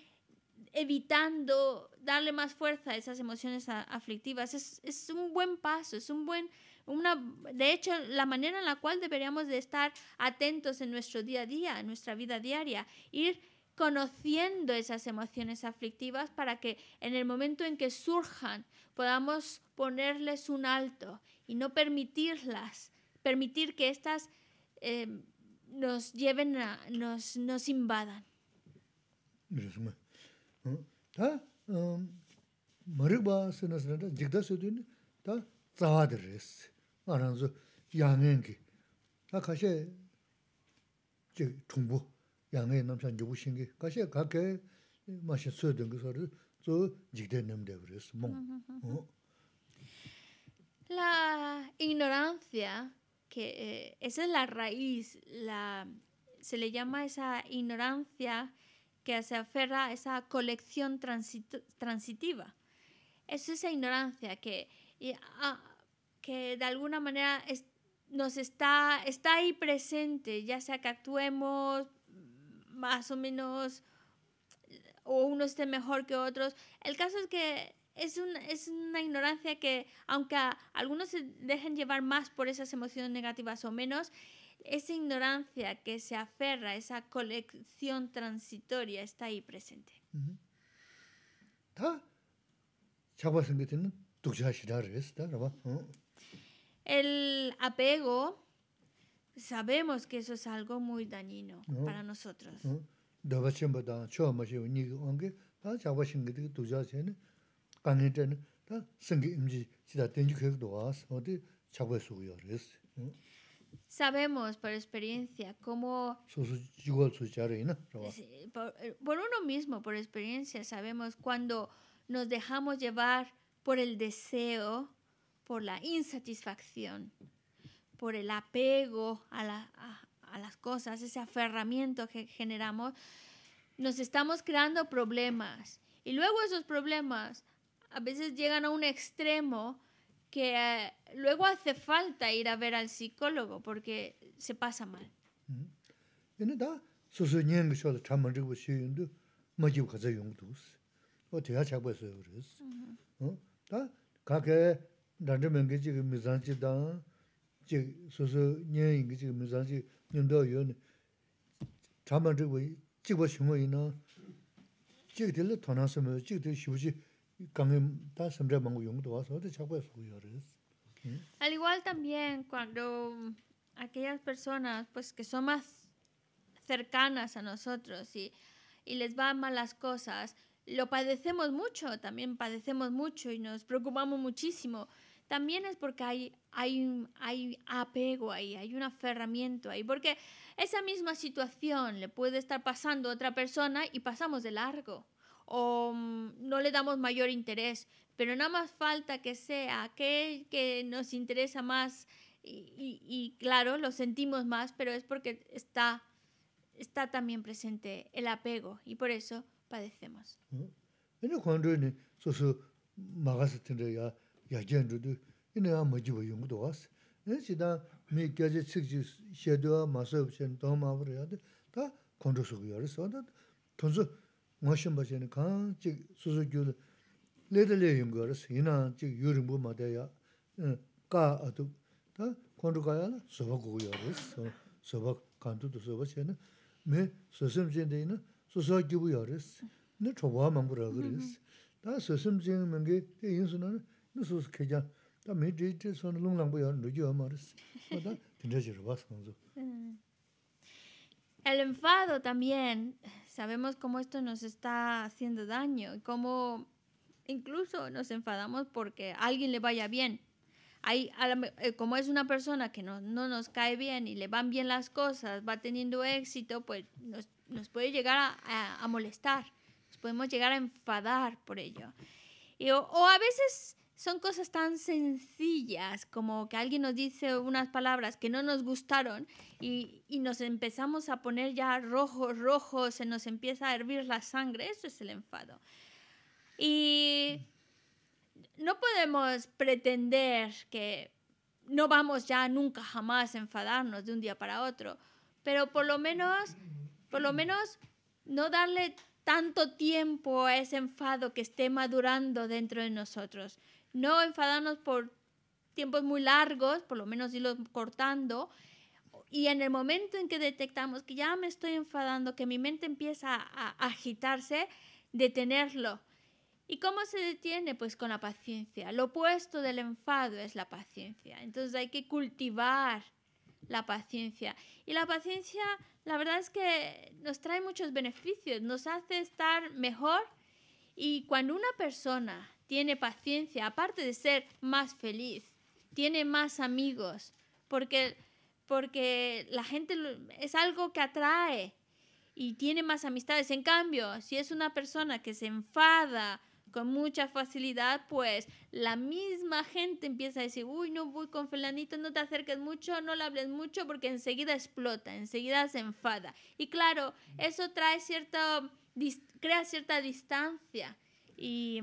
evitando darle más fuerza a esas emociones aflictivas. Es, un buen paso, es un buen, una, de hecho, la manera en la cual deberíamos de estar atentos en nuestro día a día, en nuestra vida diaria, ir conociendo esas emociones aflictivas para que en el momento en que surjan podamos ponerles un alto y no permitirlas, permitir que estas eh, nos lleven a, nos, nos invadan. la ignorancia que eh, esa es la raíz la se le llama esa ignorancia que se aferra a esa colección transit transitiva es esa ignorancia que ah, que de alguna manera nos está está ahí presente ya sea que actuemos más o menos o uno esté mejor que otros. El caso es que es, es una ignorancia que, aunque algunos se dejen llevar más por esas emociones negativas o menos, esa ignorancia que se aferra, esa colección transitoria está ahí presente. El apego sabemos que eso es algo muy dañino para nosotros. Sabemos por experiencia cómo... por uno mismo, por experiencia, sabemos cuando nos dejamos llevar por el deseo, por la insatisfacción por el apego a, las cosas, ese aferramiento que generamos, nos estamos creando problemas. Y luego esos problemas a veces llegan a un extremo que eh, luego hace falta ir a ver al psicólogo porque se pasa mal. Mm-hmm. Al igual también cuando aquellas personas pues que son más cercanas a nosotros y, y les van mal las cosas, lo padecemos mucho, también padecemos mucho y nos preocupamos muchísimo también es porque hay, hay, hay apego ahí, hay un aferramiento ahí, porque esa misma situación le puede estar pasando a otra persona y pasamos de largo o mm, no le damos mayor interés, pero nada más falta que sea aquel que nos interesa más y, claro, lo sentimos más, pero es porque está, está también presente el apego y por eso padecemos.
cuando 야견도도 이내야 뭐지 뭐 용도 왔어 내시다 메게제 측지 섀도와 더 도마브려야 돼다 컨트롤을 열어서 다 도즈 마신 버전에 간지 소소교를 내들에 용거스 이나 즉 요리 뭐 마대야 까 아도 다 컨트롤 가야 소박 고요스 간도도 소버세네 메 소섬진데 이나 소소교부 열어스 네 초보만 그러거든 다 소섬진 명게 이 인수는
El enfado también, sabemos cómo esto nos está haciendo daño, cómo incluso nos enfadamos porque a alguien le vaya bien. Hay, eh, como es una persona que no, no, nos cae bien y le van bien las cosas, va teniendo éxito, pues nos, nos puede llegar a, a, molestar, nos podemos llegar a enfadar por ello. o, o, a veces son cosas tan sencillas como que alguien nos dice unas palabras que no nos gustaron y, nos empezamos a poner ya rojos, rojos, se nos empieza a hervir la sangre, eso es el enfado. Y no podemos pretender que no vamos ya nunca jamás a enfadarnos de un día para otro, pero por lo menos, por lo menos no darle tanto tiempo a ese enfado que esté madurando dentro de nosotros no enfadarnos por tiempos muy largos, por lo menos irlos cortando. Y en el momento en que detectamos que ya me estoy enfadando, que mi mente empieza a agitarse, detenerlo. ¿Y cómo se detiene? Pues con la paciencia. Lo opuesto del enfado es la paciencia. Entonces hay que cultivar la paciencia. Y la paciencia, la verdad es que nos trae muchos beneficios, nos hace estar mejor. Y cuando una persona tiene paciencia, aparte de ser más feliz, tiene más amigos, porque, porque la gente es algo que atrae y tiene más amistades. En cambio, si es una persona que se enfada con mucha facilidad, pues la misma gente empieza a decir, uy, no voy con felanito no te acerques mucho, no le hables mucho, porque enseguida explota, enseguida se enfada. Y claro, eso trae crea cierta distancia y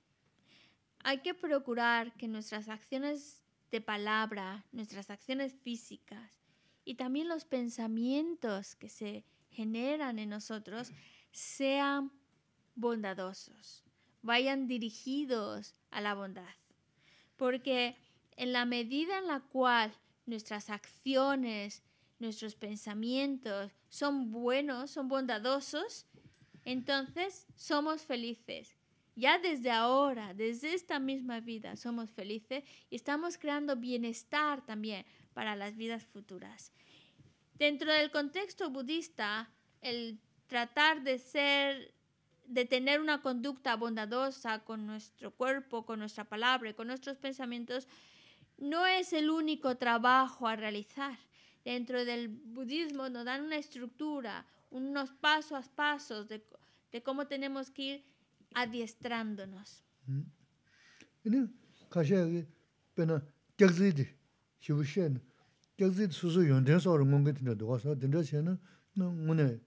Hay que procurar que nuestras acciones de palabra, nuestras acciones físicas y también los pensamientos que se generan en nosotros sean bondadosos, vayan dirigidos a la bondad. Porque en la medida en la cual nuestras acciones, nuestros pensamientos son buenos, son bondadosos, entonces somos felices. Ya desde ahora, desde esta misma vida, somos felices y estamos creando bienestar también para las vidas futuras. Dentro del contexto budista, el tratar de ser de tener una conducta bondadosa con nuestro cuerpo, con nuestra palabra y con nuestros pensamientos, no es el único trabajo a realizar. Dentro del budismo nos dan una estructura, unos pasos a pasos de cómo tenemos que ir adiestrándonos.
Hmm. Ini kashe agi pena kyakzidi shivushe na, kyakzidi susu yonten sawara ngonga tinda dhuwa sawa, tinda xe na ngune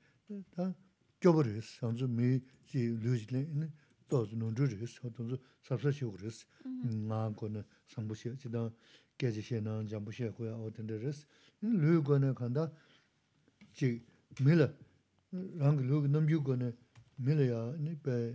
ta kyoburis, sanzu mi zi luizile ini tozu nondruris, sanzu sapsa shivuris, mm-hmm. nga ko na sangbushe, zida kyazi xe na jambushe kuya kanda chi mila, rangi luiz namyu mila ya, pe...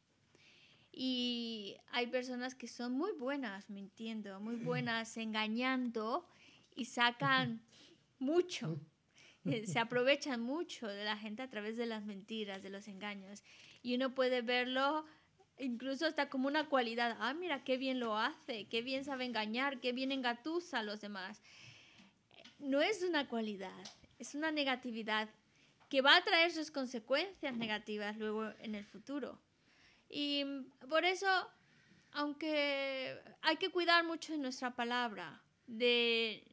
Y hay personas que son muy buenas mintiendo, muy buenas engañando y sacan mucho. Eh, se aprovechan mucho de la gente a través de las mentiras, de los engaños. Y uno puede verlo incluso hasta como una cualidad. Ah, mira, qué bien lo hace, qué bien sabe engañar, qué bien engatusa a los demás. No es una cualidad, es una negatividad que va a traer sus consecuencias negativas luego en el futuro. Y por eso, aunque hay que cuidar mucho nuestra palabra, de,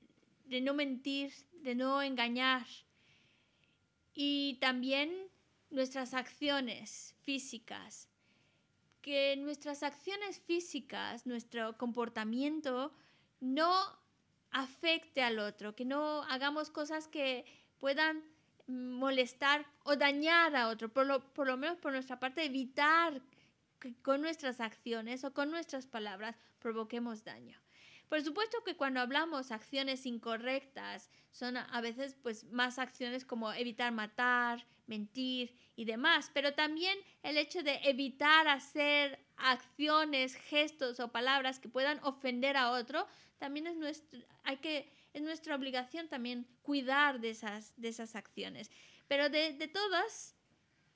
no mentir, de no engañar, y también nuestras acciones físicas, que nuestras acciones físicas, nuestro comportamiento, no afecte al otro, que no hagamos cosas que puedan molestar o dañar a otro, por lo menos por nuestra parte, evitar con nuestras acciones o con nuestras palabras provoquemos daño. Por supuesto que cuando hablamos acciones incorrectas son a veces pues más acciones como evitar matar, mentir y demás, pero también el hecho de evitar hacer acciones, gestos o palabras que puedan ofender a otro, también es nuestro, hay que es nuestra obligación también cuidar de esas de esas acciones. Pero de todas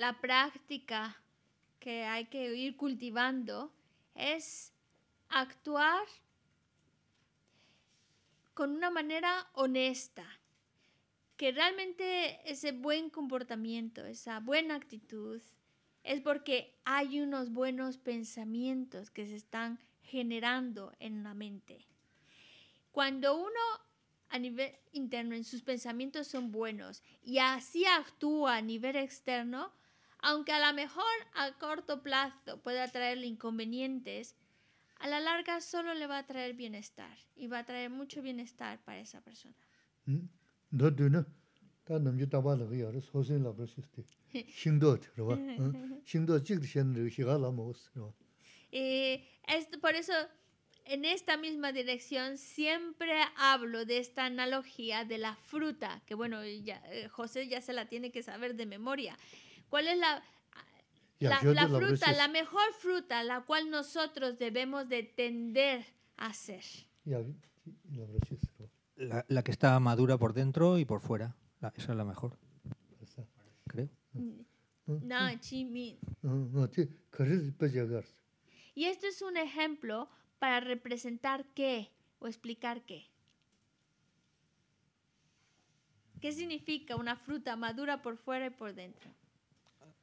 la práctica que hay que ir cultivando es actuar con una manera honesta, que realmente ese buen comportamiento, esa buena actitud, es porque hay unos buenos pensamientos que se están generando en la mente. Cuando uno a nivel interno en sus pensamientos son buenos y así actúa a nivel externo, aunque a lo mejor a corto plazo pueda traerle inconvenientes, a la larga solo le va a traer bienestar y va a traer mucho bienestar para esa persona.
Mm.
es, por eso, en esta misma dirección, siempre hablo de esta analogía de la fruta, que bueno, eh, José ya se la tiene que saber de memoria. ¿Cuál es la, la, fruta, la mejor fruta, la cual nosotros debemos de tender a ser?
La, que está madura por dentro y por fuera. esa es la mejor. Creo. Mm. Mm. No, mm, llegar?
Y esto es un ejemplo para representar qué o explicar qué. ¿Qué significa una fruta madura por fuera y por dentro?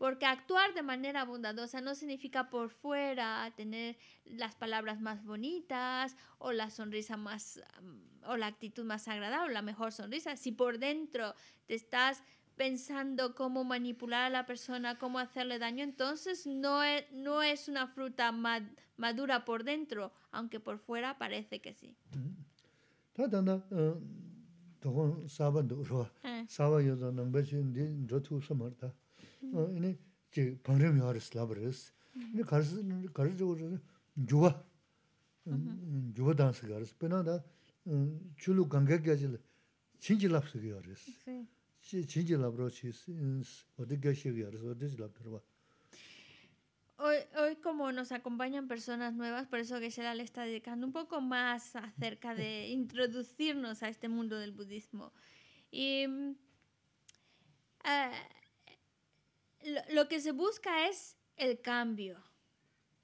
Porque actuar de manera bondadosa no significa por fuera tener las palabras más bonitas o la sonrisa más o la actitud más agradable, la mejor sonrisa. Si por dentro te estás pensando cómo manipular a la persona, cómo hacerle daño, entonces no es, no es una fruta madura por dentro, aunque por fuera parece que sí. Hoy, como nos acompañan personas nuevas, por eso Geshe-la le está dedicando un poco más acerca de introducirnos a este mundo del budismo. Y eh, lo, que se busca es el cambio,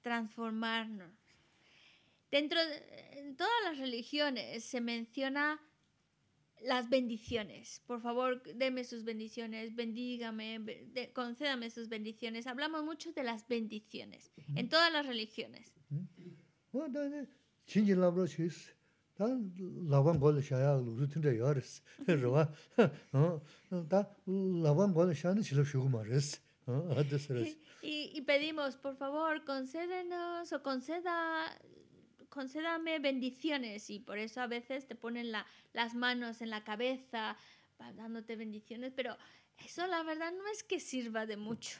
transformarnos. Dentro de en todas las religiones se menciona las bendiciones. Por favor, deme sus bendiciones, bendígame, concédame sus bendiciones. Hablamos mucho de las bendiciones en todas las religiones. y, pedimos, por favor, concédenos o conceda, concédame bendiciones. Y por eso a veces te ponen las manos en la cabeza, dándote bendiciones, pero eso la verdad no es que sirva de mucho.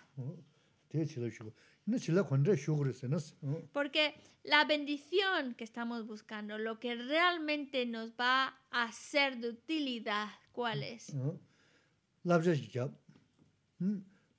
Porque la bendición que estamos buscando, lo que realmente nos va a ser de utilidad, ¿cuál es?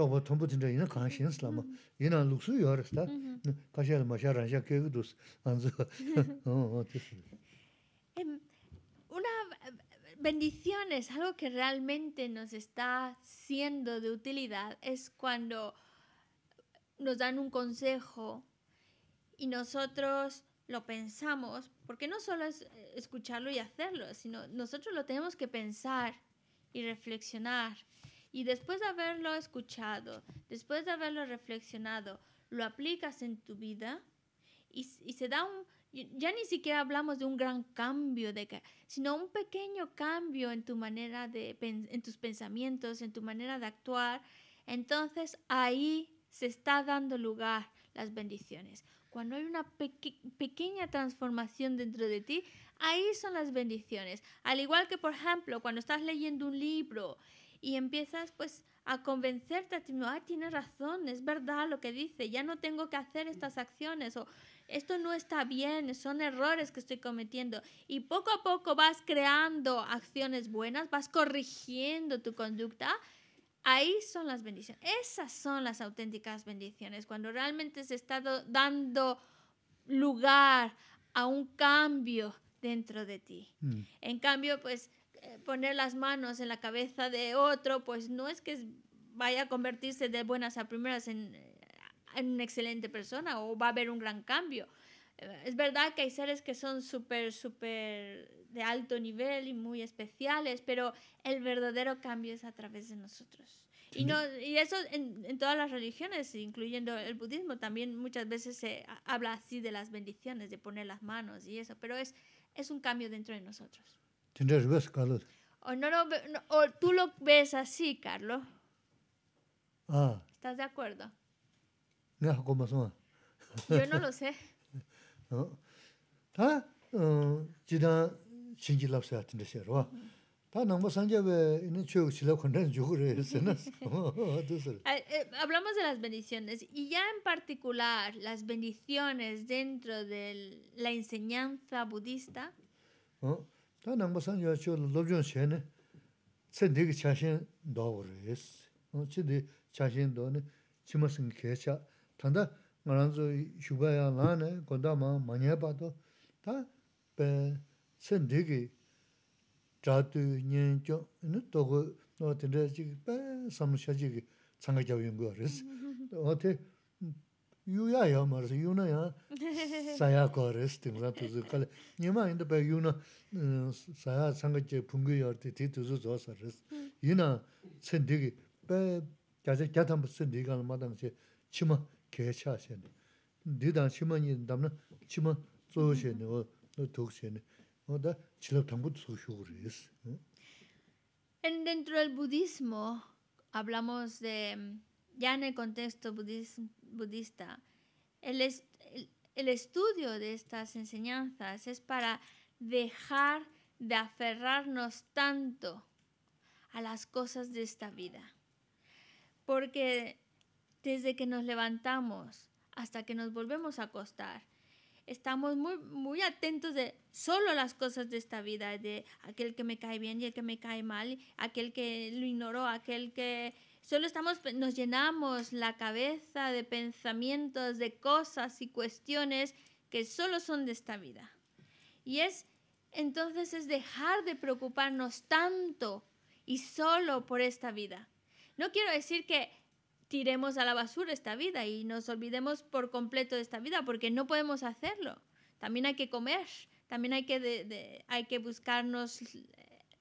Una bendición es algo que realmente nos está siendo de utilidad, es cuando nos dan un consejo y nosotros lo pensamos, porque no solo es eh, escucharlo y hacerlo, sino nosotros lo tenemos que pensar y reflexionar. Y después de haberlo escuchado, después de haberlo reflexionado, lo aplicas en tu vida y, se da un, ya ni siquiera hablamos de un gran cambio, de sino un pequeño cambio en tu manera de, en tus pensamientos, en tu manera de actuar. Entonces ahí se está dando lugar las bendiciones. Cuando hay una pequeña transformación dentro de ti, ahí son las bendiciones. Al igual que, por ejemplo, cuando estás leyendo un libro y empiezas pues a convencerte a ti mismo, ah, tiene razón, es verdad lo que dice, ya no tengo que hacer estas acciones o esto no está bien, son errores que estoy cometiendo. Y poco a poco vas creando acciones buenas, vas corrigiendo tu conducta. Ahí son las bendiciones. Esas son las auténticas bendiciones, cuando realmente se está dando lugar a un cambio dentro de ti. Mm. En cambio, pues eh, poner las manos en la cabeza de otro, pues no es que vaya a convertirse de buenas a primeras eh, en, una excelente persona o va a haber un gran cambio. Eh, es verdad que hay seres que son súper, súper de alto nivel y muy especiales, pero el verdadero cambio es a través de nosotros. Y, no, y eso en, en, todas las religiones, incluyendo el budismo, también muchas veces se habla así de las bendiciones, de poner las manos y eso, pero es, es un cambio dentro de nosotros.
Tendrás ves, Carlos.
O, no, no, no, o tú lo ves así, Carlos. Ah. ¿Estás de acuerdo?
No, ¿cómo son? Yo no lo sé. ¿No? ¿Ah? 지단 신기랍스 같은 데서로 다 넘버 산제베 있는 최고 실력 컨텐츠 주고를 했으나
hablamos de las bendiciones y ya en particular las bendiciones dentro de la enseñanza budista
¿no? Oh. Tā nāngba sāng yā chō lōbzhōng shēne, tsē ndīgi chāshīn dōgō rō yēs. Chī ndī chāshīn dō nē, chī ma sāng kēchā. Tāndā ngā rānzō yūgā yā lā nē, gondā mā mā nyē bā tā bē En
dentro del budismo, hablamos de... Ya en el contexto budista, el, el estudio de estas enseñanzas es para dejar de aferrarnos tanto a las cosas de esta vida. Porque desde que nos levantamos hasta que nos volvemos a acostar, estamos muy, muy atentos de solo las cosas de esta vida, de aquel que me cae bien y el que me cae mal, aquel que lo ignoró, aquel que Solo estamos, nos llenamos la cabeza de pensamientos, de cosas y cuestiones que solo son de esta vida. Y es entonces es dejar de preocuparnos tanto y solo por esta vida. No quiero decir que tiremos a la basura esta vida y nos olvidemos por completo de esta vida, porque no podemos hacerlo. También hay que comer, también hay que, hay que buscarnos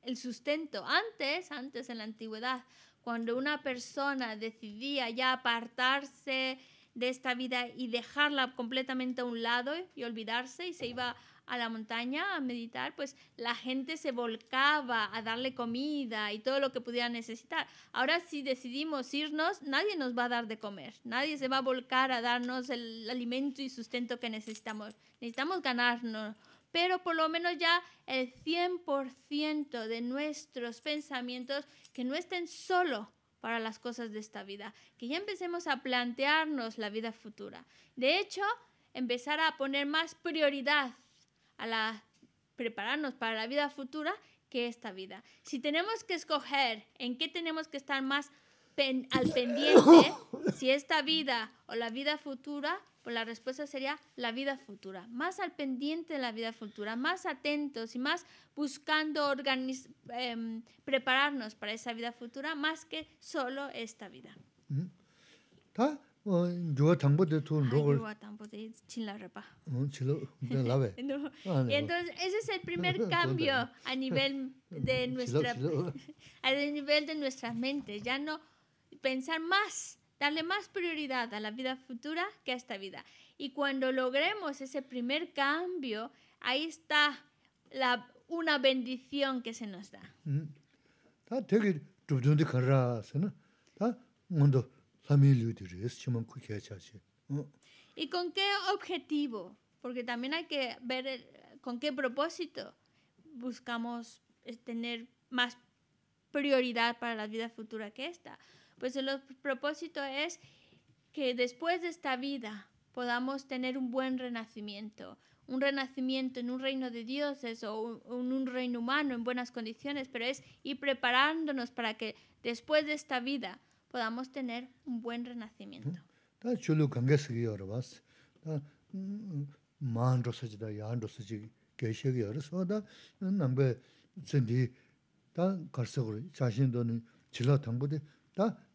el sustento. Antes, antes en la antigüedad, cuando una persona decidía ya apartarse de esta vida y dejarla completamente a un lado y olvidarse y se iba a la montaña a meditar, pues la gente se volcaba a darle comida y todo lo que pudiera necesitar. Ahora si decidimos irnos, nadie nos va a dar de comer, nadie se va a volcar a darnos el alimento y sustento que necesitamos. Necesitamos ganarnos pero por lo menos ya el 100% de nuestros pensamientos que no estén solo para las cosas de esta vida, que ya empecemos a plantearnos la vida futura. De hecho, empezar a poner más prioridad a la prepararnos para la vida futura que esta vida. Si tenemos que escoger en qué tenemos que estar más al pendiente, si esta vida o la vida futura, pues la respuesta sería la vida futura. Más al pendiente de la vida futura, más atentos y más buscando em, prepararnos para esa vida futura más que solo esta vida.
¿Está? Entonces,
ese es el primer cambio a nivel de nuestra, a nivel de nuestras mentes. Ya no pensar más darle más prioridad a la vida futura que a esta vida. Y cuando logremos ese primer cambio, ahí está una bendición que se nos da. ¿Y con qué objetivo? Porque también hay que ver con qué propósito buscamos tener más prioridad para la vida futura que esta pues el propósito es que después de esta vida podamos tener un buen renacimiento. Un renacimiento en un reino de dioses o en un reino humano en buenas condiciones, pero es ir preparándonos para que después de esta vida podamos tener un buen renacimiento.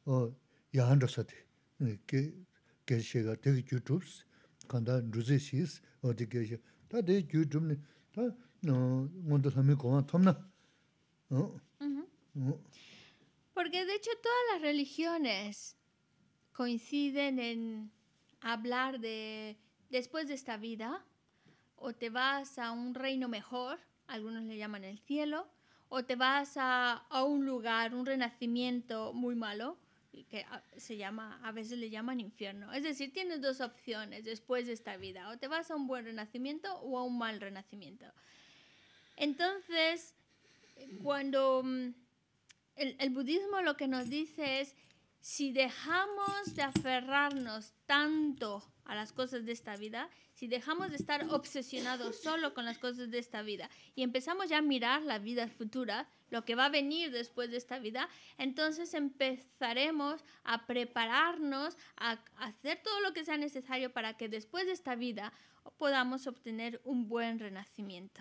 Porque de
hecho todas las religiones coinciden en hablar de después de esta vida, o te vas a un reino mejor, algunos le llaman el cielo, o te vas a un lugar, un renacimiento muy malo, que ah, se llama, a veces le llaman infierno. Es decir, tienes dos opciones después de esta vida, o te vas a un buen renacimiento o a un mal renacimiento. Entonces, cuando mm, el, el budismo lo que nos dice es, si dejamos de aferrarnos tanto a las cosas de esta vida, si dejamos de estar obsesionados solo con las cosas de esta vida y empezamos ya a mirar la vida futura, lo que va a venir después de esta vida, entonces empezaremos a prepararnos, a hacer todo lo que sea necesario para que después de esta vida podamos obtener un buen renacimiento.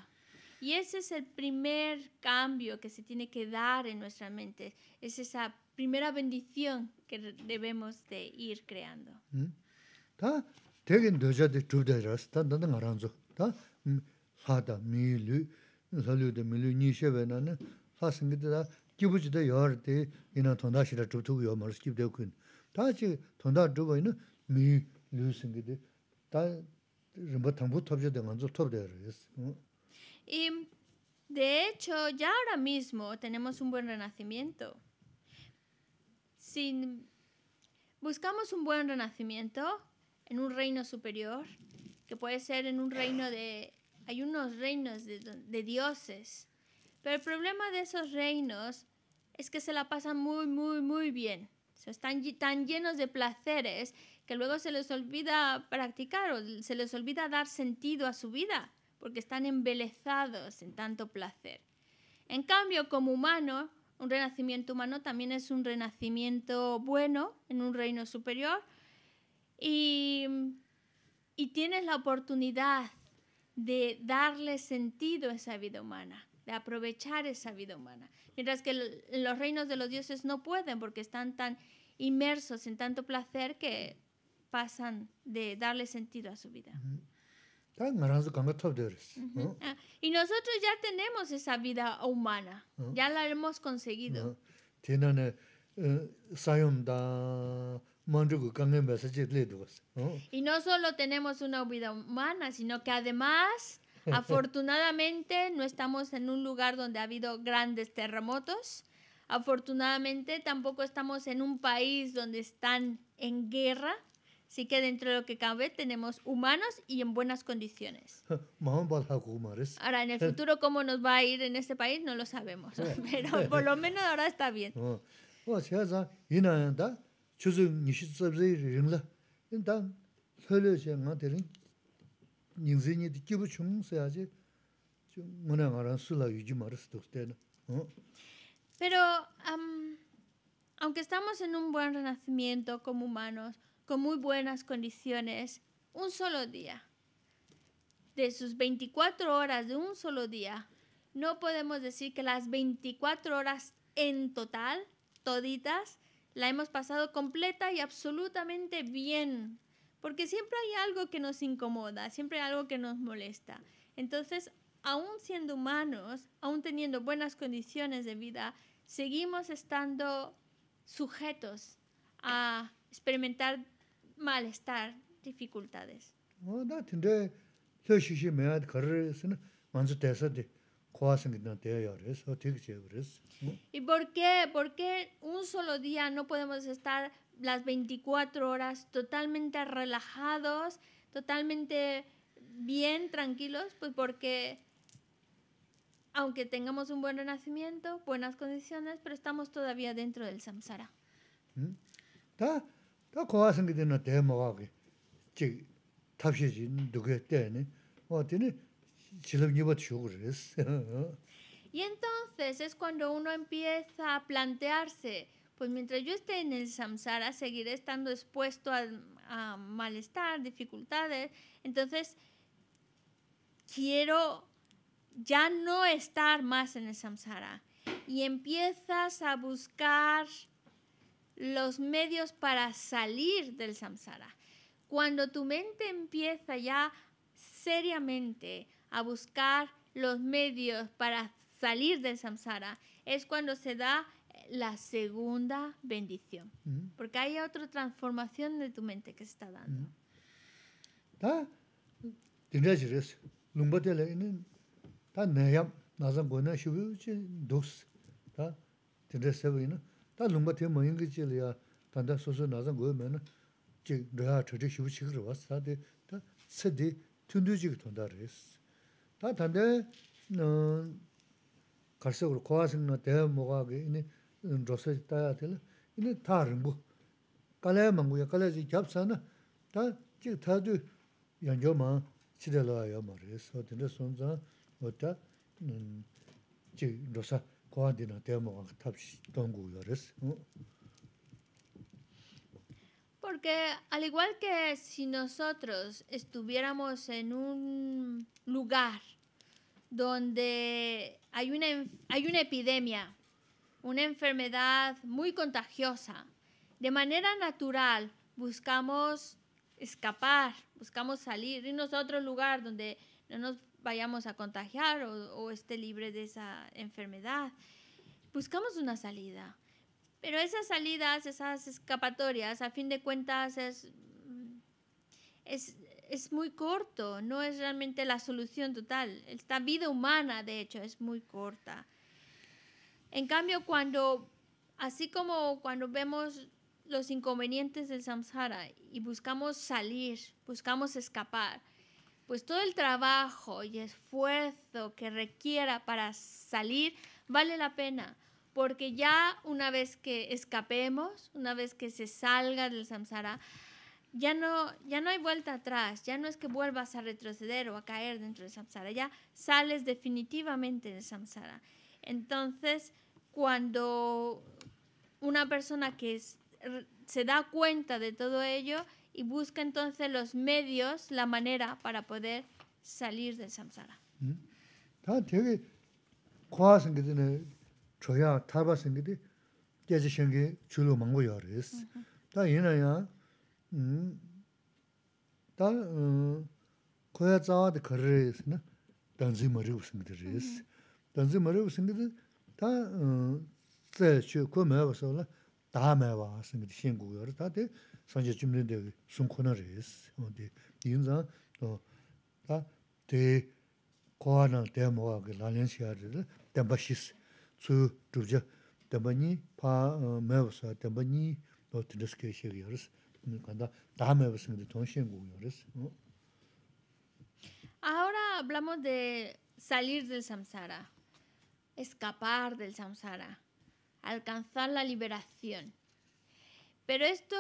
Y ese es el primer cambio que se tiene que dar en nuestra mente, es esa primera bendición que debemos de ir creando de Y de hecho ya ahora mismo tenemos un buen renacimiento. Si buscamos un buen renacimiento en un reino superior, que puede ser en un reino de... Hay unos reinos de, de dioses pero el problema de esos reinos es que se la pasan muy, muy, muy bien. están tan llenos de placeres que luego se les olvida practicar o se les olvida dar sentido a su vida porque están embelezados en tanto placer. En cambio, como humano, un renacimiento humano también es un renacimiento bueno en un reino superior y tienes la oportunidad de darle sentido a esa vida humana de aprovechar esa vida humana. Mientras que los reinos de los dioses no pueden porque están tan inmersos en tanto placer que pasan de darle sentido a su vida. Ah, y nosotros ya tenemos esa vida humana, ya la hemos conseguido.
Eh, eh,
y no solo tenemos una vida humana, sino que además Afortunadamente no estamos en un lugar donde ha habido grandes terremotos. Afortunadamente tampoco estamos en un país donde están en guerra. Así que dentro de lo que cabe tenemos humanos y en buenas condiciones.
Ahora, en el futuro
cómo nos va a ir en este país no lo sabemos, pero por lo menos ahora está bien. Pero aunque estamos en un buen renacimiento como humanos, con muy buenas condiciones, un solo día, de sus 24 horas de un solo día, no podemos decir que las 24 horas en total, toditas, la hemos pasado completa y absolutamente bien porque siempre hay algo que nos incomoda, siempre hay algo que nos molesta. Entonces, aún siendo humanos, aún teniendo buenas condiciones de vida, seguimos estando sujetos a experimentar malestar, dificultades. ¿Y por qué? ¿Por qué un solo día no podemos estar las 24 horas totalmente relajados, totalmente bien, tranquilos, pues porque aunque tengamos un buen renacimiento, buenas condiciones, pero estamos todavía dentro del samsara. Y entonces es cuando uno empieza a plantearse pues mientras yo esté en el samsara, seguiré estando expuesto a, malestar, dificultades. Entonces, quiero ya no estar más en el samsara. Y empiezas a buscar los medios para salir del samsara. Cuando tu mente empieza ya seriamente a buscar los medios para salir del samsara, es cuando se da la segunda bendición. Mm-hmm. Porque hay otra transformación de tu mente que está dando.
Mm-hmm. no en tāyā tila, ili tā rīmbu, kālaya māngu ya, kālaya jī gyab sā na, tā jīg tā tu yāngyō mā, chidē lā yā mā rī, sō tīndā sōn zā, o tā jīg rōsā kua
Porque al igual que si nosotros estuviéramos en un lugar donde hay una, hay una epidemia, una enfermedad muy contagiosa. De manera natural buscamos escapar, buscamos salir, irnos a otro lugar donde no nos vayamos a contagiar o, o esté libre de esa enfermedad. Buscamos una salida. Pero esas salidas, esas escapatorias, a fin de cuentas es, es, es muy corto, no es realmente la solución total. Esta vida humana, de hecho, es muy corta. En cambio, cuando, así como cuando vemos los inconvenientes del samsara y buscamos salir, buscamos escapar, pues todo el trabajo y esfuerzo que requiera para salir vale la pena, porque ya una vez que escapemos, una vez que se salga del samsara, ya no, ya no hay vuelta atrás, ya no es que vuelvas a retroceder o a caer dentro del samsara, ya sales definitivamente del samsara. Entonces, cuando una persona que se da cuenta de todo ello y busca entonces los medios, la manera para poder salir del samsara.
Tā tē chū kō mēwā sō, tā mēwā sō ngā tē shēnggō yō rō, tā tē sāng chē chū mēwā dē suṅ khu nā rē sō, tē yīn zāng tā tē kōwa nā, tē mō wā lā lēng yā tsū, jā, nī, pā sō, nī, kē tā sō
tōng de salir del samsara. escapar del samsara, alcanzar la liberación. Pero esto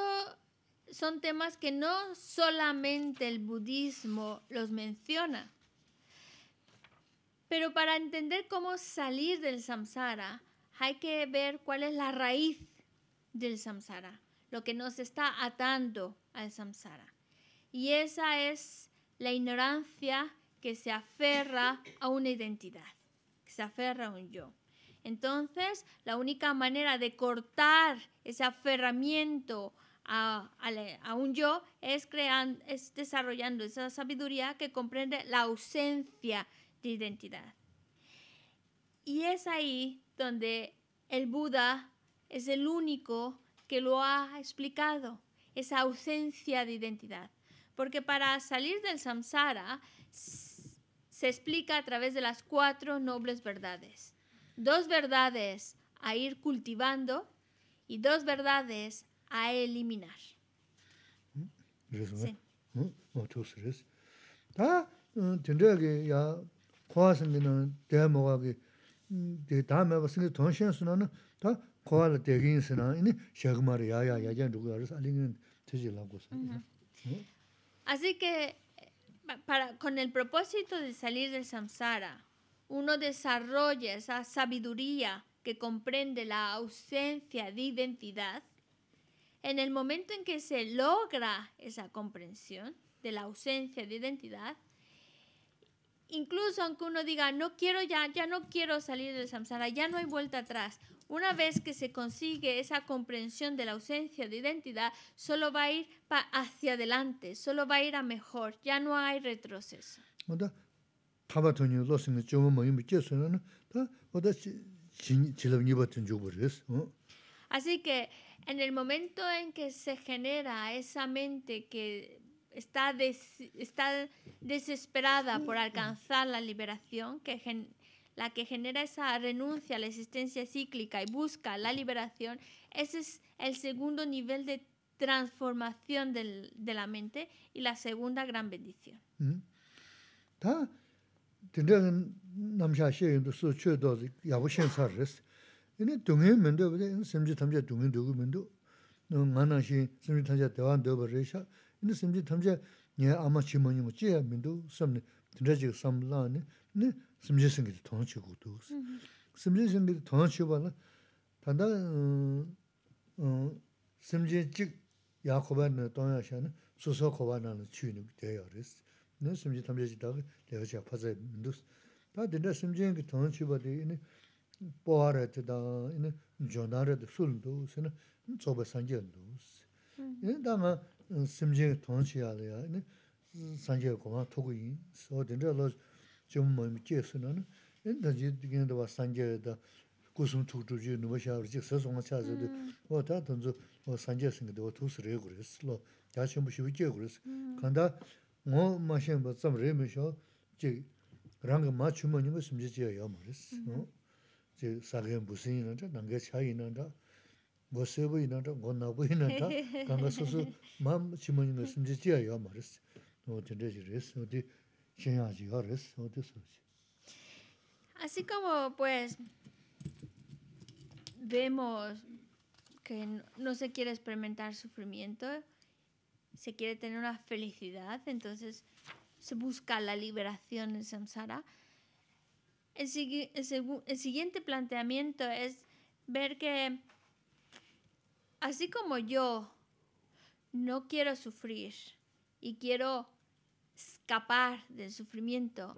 son temas que no solamente el budismo los menciona. Pero para entender cómo salir del samsara, hay que ver cuál es la raíz del samsara, lo que nos está atando al samsara. Y esa es la ignorancia que se aferra a una identidad se aferra a un yo. Entonces, la única manera de cortar ese aferramiento a, un yo es, creando, es desarrollando esa sabiduría que comprende la ausencia de identidad. Y es ahí donde el Buda es el único que lo ha explicado, esa ausencia de identidad. Porque para salir del samsara, se explica a través de las cuatro nobles verdades. Dos verdades a ir cultivando y dos verdades a eliminar. Así que con el propósito de salir del samsara, uno desarrolla esa sabiduría que comprende la ausencia de identidad, en el momento en que se logra esa comprensión de la ausencia de identidad, incluso aunque uno diga, no quiero ya, ya no quiero salir del samsara, ya no hay vuelta atrás, una vez que se consigue esa comprensión de la ausencia de identidad, solo va a ir hacia adelante, solo va a ir a mejor, ya no hay retroceso. Así que en el momento en que se genera esa mente que está, está desesperada por alcanzar la liberación, que la que genera esa renuncia a la existencia cíclica y busca la liberación, ese es el segundo nivel de transformación de la mente y la segunda gran bendición.
Mm-hmm. 심지 생기도 돈을 치고 두고스 심지 돈을 치고 봐라 단다 음 심지 즉 야코바는 동양시하는 수소 코바나는 주인이 되어 심지 담지다 내가 제가 파자에 민두스 다 된다 심지 생기 돈을 치고 봐도 이네 보아라트다 이네 존나르드 술도 쓰는 좀저 상견도 이네 다마 심지 돈을 치야래야 이네 상견 고마 토고인 좀 mayim jesu 엔다지 en tanji gendo wa sanje da kusum tuk tuk ju nubo shaar jik sa songa cha zi di, o ta tanzu o sanje singa di o tuk siray kuris, lo ya shenbu shivu jay kuris. Kanda ngo ma shenba tsam ray me shao, jik ranga ma chumma nima simje jaya susu
Así como pues vemos que no, se quiere experimentar sufrimiento, se quiere tener una felicidad, entonces se busca la liberación en samsara. el, siguiente planteamiento es ver que así como yo no quiero sufrir y quiero escapar del sufrimiento,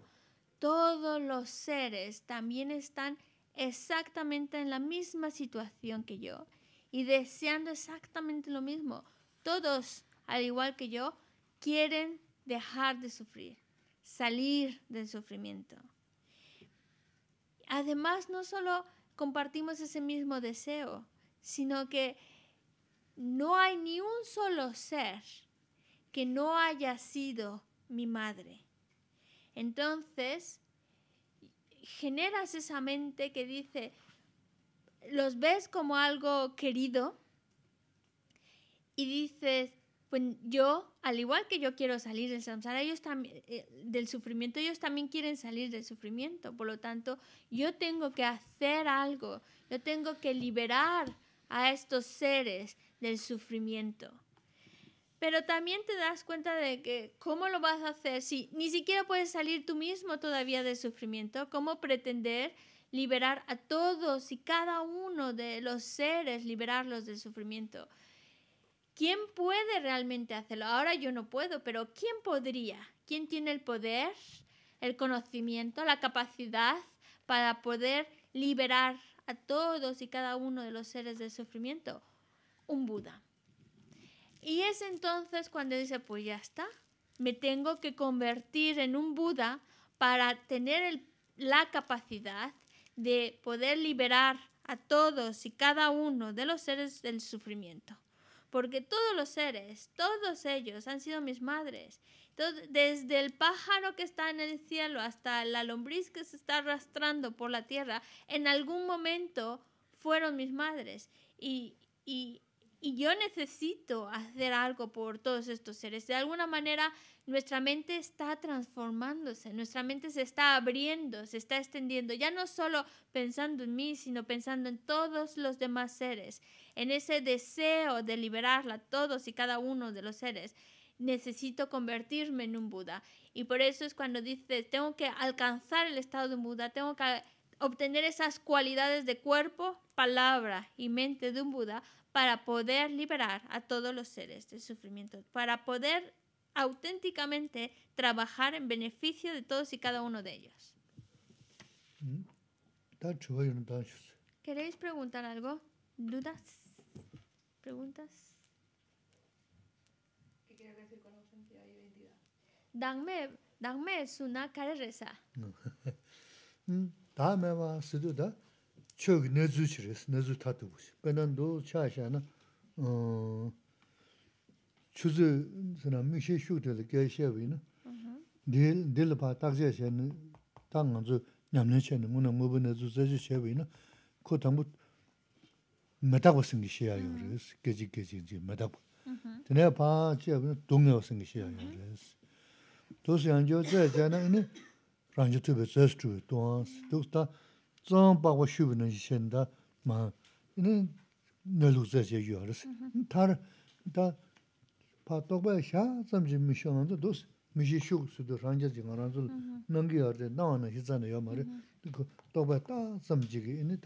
todos los seres también están exactamente en la misma situación que yo y deseando exactamente lo mismo. Todos, al igual que yo, quieren dejar de sufrir, salir del sufrimiento. Además, no solo compartimos ese mismo deseo, sino que no hay ni un solo ser que no haya sido mi madre. Entonces, generas esa mente que dice, los ves como algo querido y dices, pues yo, al igual que yo quiero salir del ellos eh, del sufrimiento, ellos también quieren salir del sufrimiento. Por lo tanto, yo tengo que hacer algo, yo tengo que liberar a estos seres del sufrimiento. Pero también te das cuenta de que cómo lo vas a hacer si ni siquiera puedes salir tú mismo todavía del sufrimiento, cómo pretender liberar a todos y cada uno de los seres, liberarlos del sufrimiento. ¿Quién puede realmente hacerlo? Ahora yo no puedo, pero ¿quién podría? ¿Quién tiene el poder, el conocimiento, la capacidad para poder liberar a todos y cada uno de los seres del sufrimiento? Un Buda. Y es entonces cuando dice, pues ya está, me tengo que convertir en un Buda para tener la capacidad de poder liberar a todos y cada uno de los seres del sufrimiento. Porque todos los seres, todos ellos han sido mis madres. desde el pájaro que está en el cielo hasta la lombriz que se está arrastrando por la tierra, en algún momento fueron mis madres. y y yo necesito hacer algo por todos estos seres. De alguna manera, nuestra mente está transformándose, nuestra mente se está abriendo, se está extendiendo, ya no solo pensando en mí, sino pensando en todos los demás seres, en ese deseo de liberarla, todos y cada uno de los seres. Necesito convertirme en un Buda. Y por eso es cuando dices, tengo que alcanzar el estado de un Buda, tengo que obtener esas cualidades de cuerpo, palabra y mente de un Buda para poder liberar a todos los seres del sufrimiento, para poder auténticamente trabajar en beneficio de todos y cada uno de ellos. Mm. ¿Queréis preguntar algo? ¿Dudas? ¿Preguntas? ¿Qué quiere decir con ausencia de identidad? Dangme, dangme es una carreza. Mm.
Dame va chog nezu chiris, nezu tatu bush. Penan do chaasha na chuzi zina mishi shukdele geishewi na dili pa takzea xe na tanga zu nyamlin xe na muna mubu nezu 도스 xewi na ko tangbu medakwa singi xeya pa singi na duwaansi. zang bagwa shubi nang shen da ma nalu zaje yuwa ras. Tar da pa tokbaya sha zamji mi shio nang zi dos mi shi shuk su du rangja zi nga rang zi nangi yuwa zi nang na hizan yuwa mm, ma ri. Tokbaya ta ini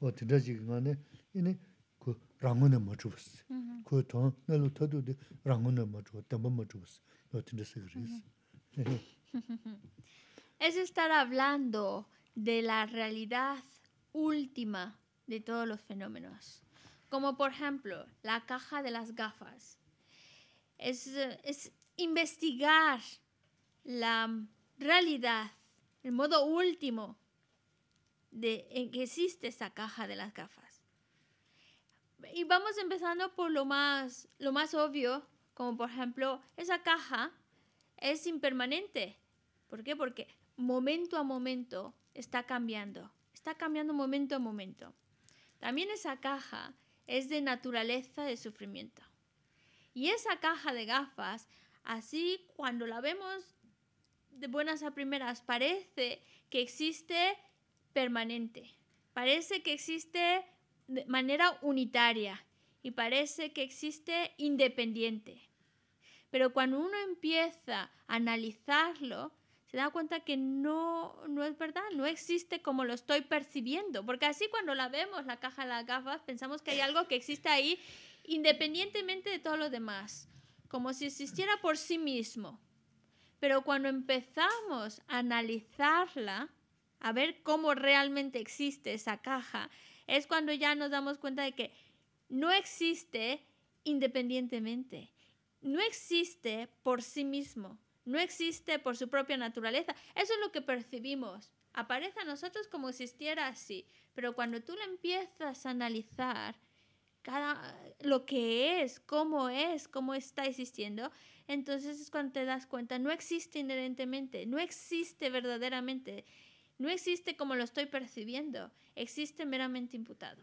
nga ini
tadu de la realidad última de todos los fenómenos. Como por ejemplo la caja de las gafas. Es, investigar la realidad, el modo último en que existe esa caja de las gafas. Y vamos empezando por lo más, lo más obvio, como por ejemplo, esa caja es impermanente. ¿Por qué? Porque momento a momento está cambiando, está cambiando momento a momento. También esa caja es de naturaleza de sufrimiento. Y esa caja de gafas, así cuando la vemos de buenas a primeras, parece que existe permanente, parece que existe de manera unitaria y parece que existe independiente. Pero cuando uno empieza a analizarlo, se da cuenta que no, no es verdad, no existe como lo estoy percibiendo, porque así cuando la vemos, la caja de las gafas, pensamos que hay algo que existe ahí independientemente de todo lo demás, como si existiera por sí mismo. Pero cuando empezamos a analizarla, a ver cómo realmente existe esa caja, es cuando ya nos damos cuenta de que no existe independientemente, no existe por sí mismo no existe por su propia naturaleza. Eso es lo que percibimos. Aparece a nosotros como existiera así. Pero cuando tú lo empiezas a analizar, cada, lo que es, cómo es, cómo está existiendo, entonces es cuando te das cuenta, no existe inherentemente, no existe verdaderamente, no existe como lo estoy percibiendo, existe meramente imputado.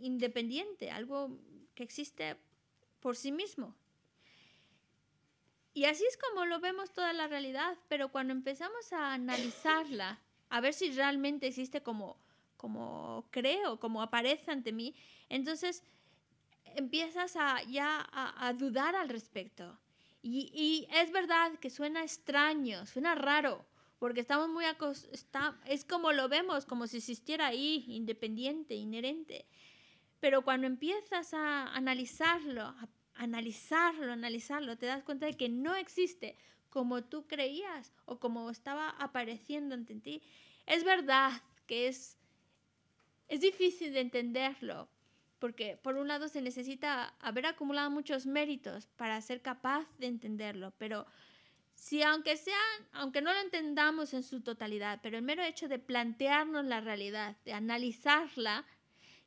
independiente, algo que existe por sí mismo. Y así es como lo vemos toda la realidad, pero cuando empezamos a analizarla, a ver si realmente existe como, como creo, como aparece ante mí, entonces empiezas a, ya a, dudar al respecto. Y, es verdad que suena extraño, suena raro, porque estamos muy acost es como lo vemos, como si existiera ahí, independiente, inherente. Pero cuando empiezas a analizarlo, analizarlo, analizarlo, te das cuenta de que no existe como tú creías o como estaba apareciendo ante ti. Es verdad que es, difícil de entenderlo, porque por un lado se necesita haber acumulado muchos méritos para ser capaz de entenderlo, pero si aunque sea aunque no lo entendamos en su totalidad, pero el mero hecho de plantearnos la realidad, de analizarla,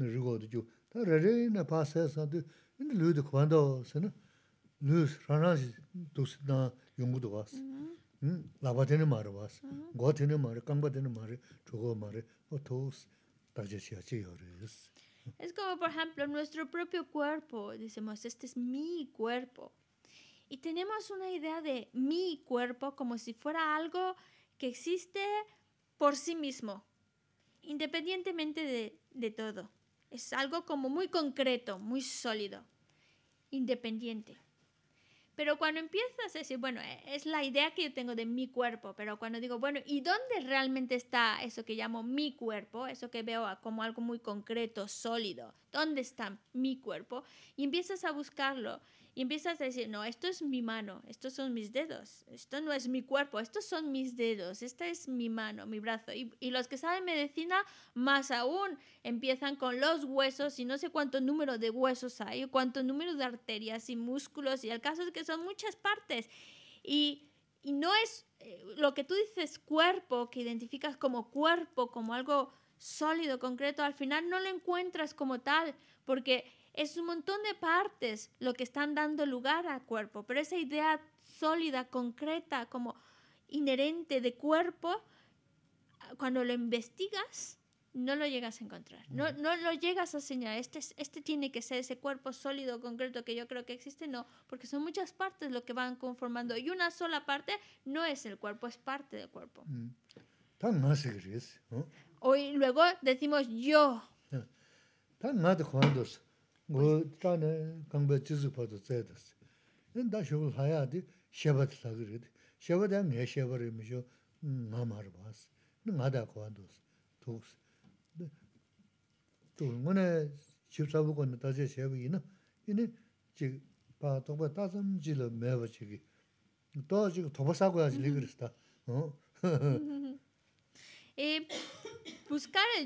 Es como, por ejemplo, nuestro propio cuerpo. Decimos, este es mi cuerpo. Y tenemos una idea de mi cuerpo como si fuera algo que existe por sí mismo, independientemente de todo. Es algo como muy concreto, muy sólido, independiente. Pero cuando empiezas a decir, bueno, e-, es la idea que yo tengo de mi cuerpo, pero cuando digo, bueno, ¿y dónde realmente está eso que llamo mi cuerpo? Eso que veo como algo muy concreto, sólido. ¿Dónde está mi cuerpo? Y empiezas a buscarlo y empiezas a decir, no, esto es mi mano, estos son mis dedos, esto no es mi cuerpo, estos son mis dedos, esta es mi mano, mi brazo. Y, los que saben medicina, más aún, empiezan con los huesos y no sé cuánto número de huesos hay, cuánto número de arterias y músculos. Y el caso es que son muchas partes. Y, no es eh, lo que tú dices cuerpo, que identificas como cuerpo, como algo sólido, concreto, al final no lo encuentras como tal, porque es un montón de partes lo que están dando lugar al cuerpo, pero esa idea sólida, concreta, como inherente de cuerpo, cuando lo investigas, no lo llegas a encontrar, no, no lo llegas a señalar, este, este tiene que ser ese cuerpo sólido, concreto que yo creo que existe, no, porque son muchas partes lo que van conformando y una sola parte no es el cuerpo, es parte del cuerpo.
Mm. Tan más
Hoy luego decimos yo.
Tan más de Buscar el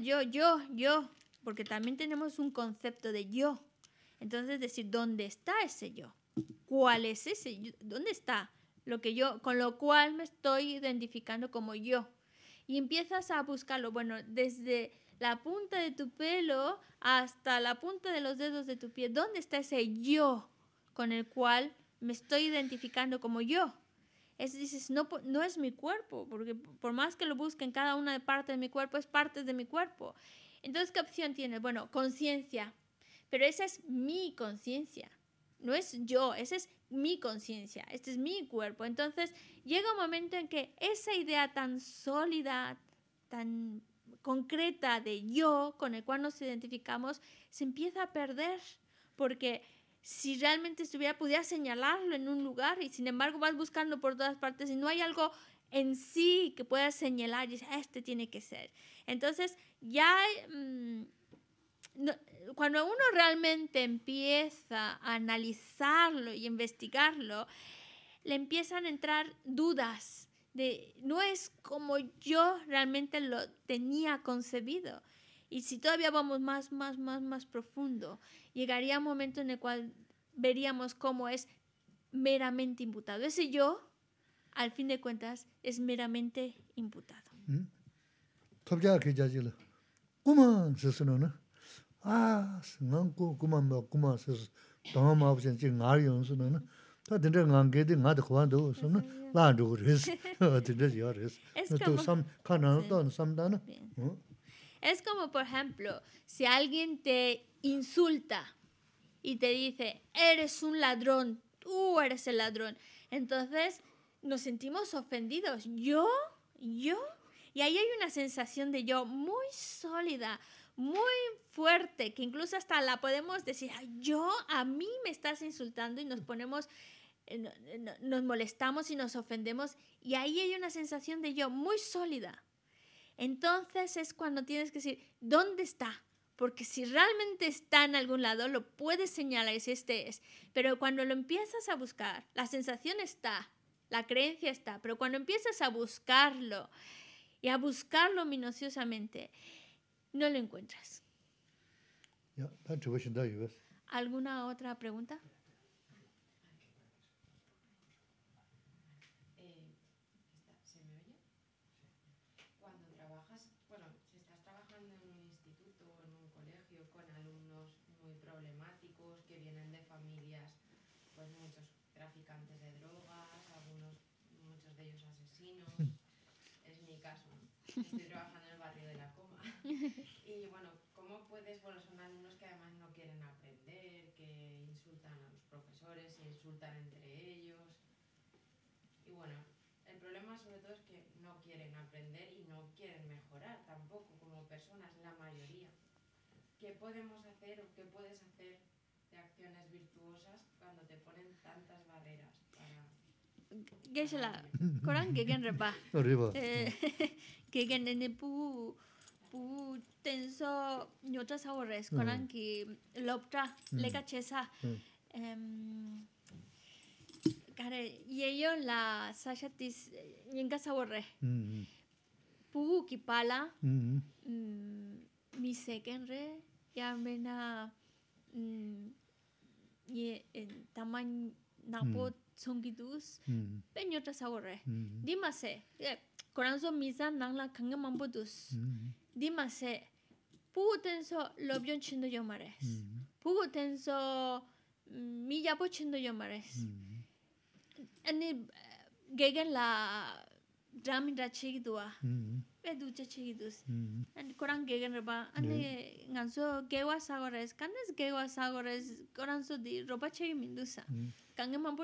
yo, yo, yo, porque también tenemos un concepto de yo. Entonces decir, ¿dónde está ese yo? ¿Cuál es ese yo? ¿Dónde está lo que yo, con lo cual me estoy identificando como yo? Y empiezas a buscarlo, bueno, desde la punta de tu pelo hasta la punta de los dedos de tu pie, ¿dónde está ese yo con el cual me estoy identificando como yo? Es, dices, no, no es mi cuerpo, porque por más que lo busquen, cada una de partes de mi cuerpo es parte de mi cuerpo. Entonces, ¿qué opción tienes? Bueno, conciencia. Pero esa es mi conciencia. No es yo, esa es mi conciencia, este es mi cuerpo. Entonces llega un momento en que esa idea tan sólida, tan concreta de yo con el cual nos identificamos, se empieza a perder. Porque si realmente estuviera, pudiera señalarlo en un lugar y sin embargo vas buscando por todas partes y no hay algo en sí que puedas señalar y dices, ah, este tiene que ser. Entonces ya... Mm, cuando uno realmente empieza a analizarlo y investigarlo, le empiezan a entrar dudas de no es como yo realmente lo tenía concebido. Y si todavía vamos más, más, más, más profundo, llegaría un momento en el cual veríamos cómo es meramente imputado. Ese yo, al fin de cuentas, es meramente imputado.
¿Mm? Es
como, por ejemplo, si alguien te insulta y te dice, eres un ladrón, tú eres el ladrón, entonces nos sentimos ofendidos. ¿Yo? ¿Yo? Y ahí hay una sensación de yo muy sólida, muy fuerte, que incluso hasta la podemos decir, yo a mí me estás insultando y nos ponemos, eh, eh, nos molestamos y nos ofendemos y ahí hay una sensación de yo muy sólida. Entonces es cuando tienes que decir, ¿dónde está? Porque si realmente está en algún lado, lo puedes señalar y si este es. Pero cuando lo empiezas a buscar, la sensación está, la creencia está, pero cuando empiezas a buscarlo y a buscarlo minuciosamente, no lo encuentras. ¿Alguna otra pregunta?
Eh, Cuando trabajas, bueno, si estás trabajando en un instituto o en un colegio con alumnos muy problemáticos que vienen de familias, pues muchos traficantes de drogas, algunos, muchos de ellos asesinos, es mi caso. y bueno, ¿cómo puedes? Bueno, son alumnos que además no quieren aprender, que insultan a los profesores, se insultan entre ellos. Y bueno, el problema sobre todo es que no quieren aprender y no quieren mejorar tampoco como personas, la mayoría. ¿Qué podemos hacer o qué puedes hacer de acciones virtuosas cuando te ponen tantas barreras para...
corán koran gegen repa. Horrible. Eh, gegen tenso hmm. hmm. hmm. yo te sabo rescoran que lopta le cachesa em care la sasha tis y en casa pu ki pala mm, mi seken re que amena mm, y en tamaño na po son kidus peño te sabo se corazón misa nang la kangamambo 디마세 pugo tenso lobion chindo yo mares pugo tenso mi yapo chindo yo mares ani gegen la drama da chegi dua pe du che chegi dus and koran gegen ba ani nganso gewa sagores kanes gewa sagores koran so di ropa chegi kange man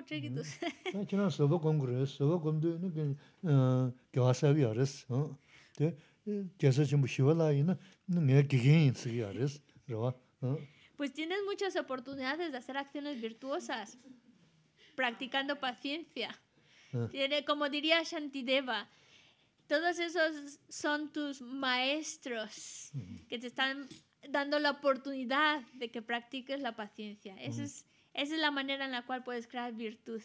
Pues tienes muchas oportunidades de hacer acciones virtuosas, practicando paciencia. Ah. Tiene, como diría Shantideva, todos esos son tus maestros que te están dando la oportunidad de que practiques la paciencia. Esa, es, esa es la manera en la cual puedes crear virtud.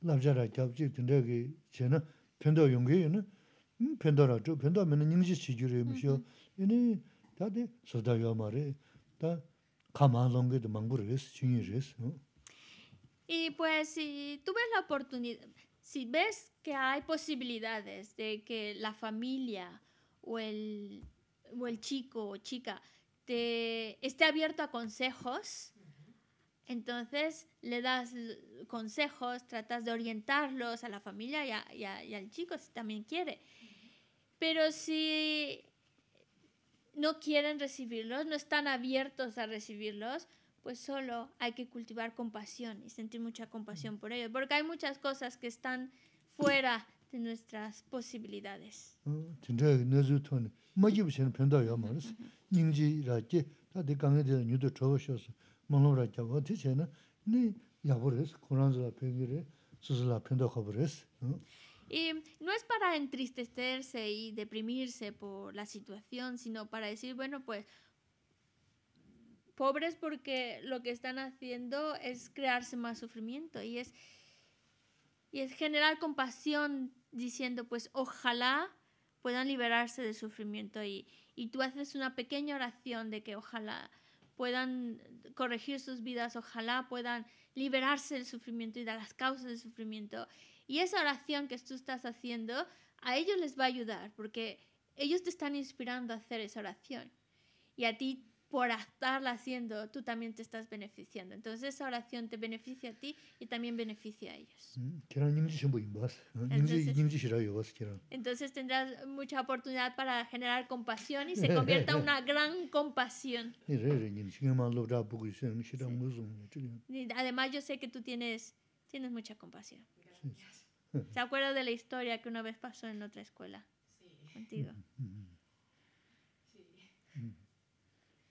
Y pues si tú ves la oportunidad, si ves que hay posibilidades de que la familia o el, o el chico o chica te esté abierto a consejos, entonces le das consejos, tratas de orientarlos a la familia y, al chico si también quiere. Pero si no quieren recibirlos, no están abiertos a recibirlos, pues solo hay que cultivar compasión y sentir mucha compasión por ellos, porque hay muchas cosas que están fuera de nuestras posibilidades.
Y
no es para entristecerse y deprimirse por la situación, sino para decir, bueno, pues pobres porque lo que están haciendo es crearse más sufrimiento y es, y es generar compasión diciendo, pues ojalá puedan liberarse del sufrimiento y, y tú haces una pequeña oración de que ojalá puedan corregir sus vidas, ojalá puedan liberarse del sufrimiento y de las causas del sufrimiento. Y esa oración que tú estás haciendo, a ellos les va a ayudar, porque ellos te están inspirando a hacer esa oración. Y a ti por estarla haciendo, tú también te estás beneficiando. Entonces esa oración te beneficia a ti y también beneficia a ellos. Mm, Entonces, tendrás mucha oportunidad para generar compasión y se convierta en una gran compasión. Además yo sé que tú tienes, tienes mucha compasión. ¿Se acuerda de la historia que una vez pasó en otra escuela contigo? Mm, mm,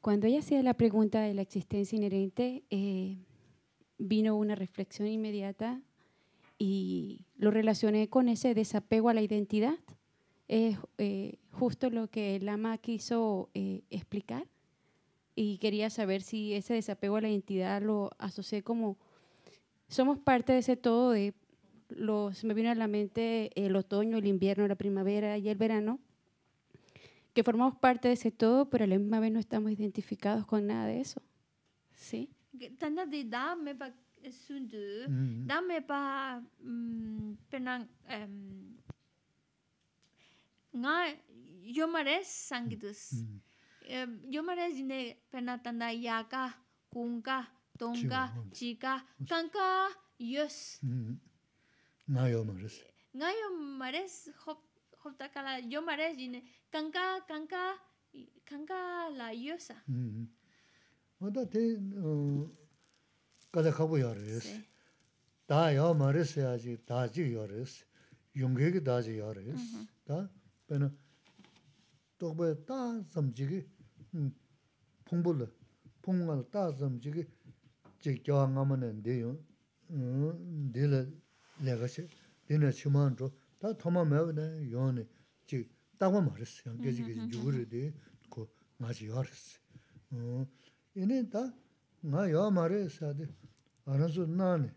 Cuando ella hacía la pregunta de la existencia inherente, eh, vino una reflexión inmediata y lo relacioné con ese desapego a la identidad. Es eh, justo lo que el ama quiso eh, explicar y quería saber si ese desapego a la identidad lo asocié como somos parte de ese todo de se me vino a la mente el otoño, el invierno, la primavera y el verano, que formamos parte de ese todo, pero a la misma vez no estamos identificados con nada de eso. ¿Sí? sundu dame pa eh, mm. mm, penang em, nga yomares sangidus mm. em, yomares ne penatanda yaka kunka tonga chika kanka yos
ngayo mares
ngayo mares hop hop ta kala yo mares jine kanka kanka kanka la yosa
mhm wada te kada khabu yares da yo mares ya ji da ji yares yungge ge da ji yares da pena tokbe ta samji ge phungbul phungal ta 내가세 되는 주만도 다 도마 매네 요네 지 다고 말했어요. 그지 그지 누구르데 그 맞이 와르스. 어. 얘네 다 나요 말했어요. 알아서 나네.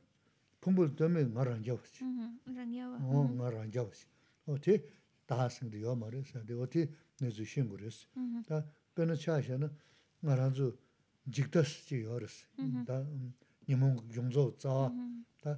풍불 때문에 말안 잡았지.
응. 그냥 요. 어,
말안 잡았지. 어때? 다스는 요 말했어요. 근데 어때? 내주신 거였어. 다 그는 차셔나 말아주 직다스지 요르스. 다 니몽 좀저 자. 다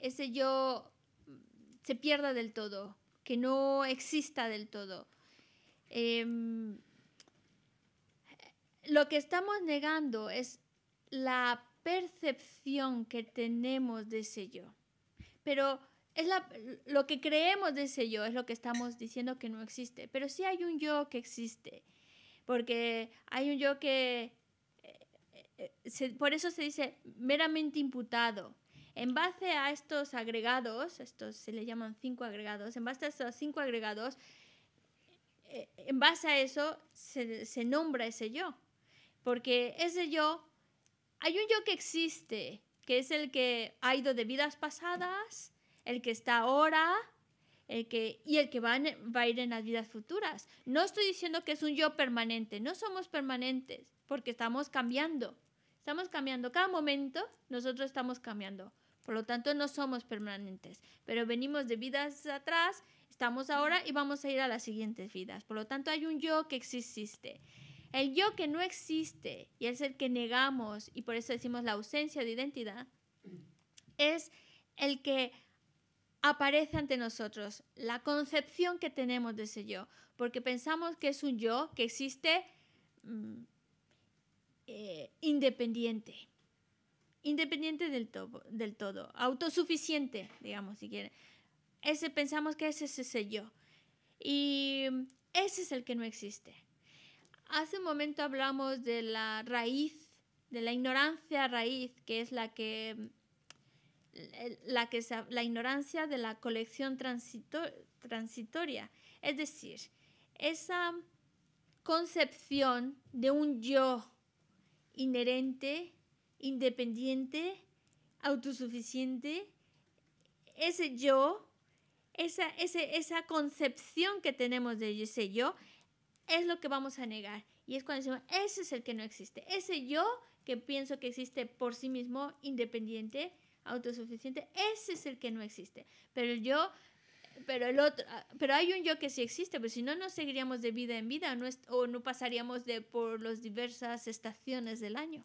ese yo se pierda del todo, que no exista del todo. Em, lo que estamos negando es la percepción que tenemos de ese yo. Pero es lo que creemos de ese yo, es lo que estamos diciendo que no existe. Pero sí hay un yo que existe, porque hay un yo que... Eh, eh, por eso se dice meramente imputado, en base a estos agregados, estos se le llaman cinco agregados, en base a estos cinco agregados, eh, en base a eso se, nombra ese yo. Porque ese yo, hay un yo que existe, que es el que ha ido de vidas pasadas, el que está ahora, y el que va, a ir en las vidas futuras. No estoy diciendo que es un yo permanente, no somos permanentes porque estamos cambiando, estamos cambiando, cada momento nosotros estamos cambiando. Por lo tanto, no somos permanentes, pero venimos de vidas atrás, estamos ahora y vamos a ir a las siguientes vidas. Por lo tanto, hay un yo que existe. El yo que no existe y es el que negamos y por eso decimos la ausencia de identidad, es el que aparece ante nosotros, la concepción que tenemos de ese yo, porque pensamos que es un yo que existe mm, eh, independiente, independiente del, del todo, autosuficiente, digamos, si quieren. Ese, pensamos que ese es ese yo. Y ese es el que no existe. Hace un momento hablamos de la raíz, de la ignorancia raíz, que es la que la, que, la ignorancia de la colección transitoria. Es decir, esa concepción de un yo inherente independiente, autosuficiente, ese yo, esa, ese, esa concepción que tenemos de ese yo, es lo que vamos a negar. Y es cuando decimos, ese es el que no existe, ese yo que pienso que existe por sí mismo, independiente, autosuficiente, ese es el que no existe. Pero el yo pero el otro pero hay un yo que sí existe pero pues si no no seguiríamos de vida en vida no o no pasaríamos de por las diversas estaciones del año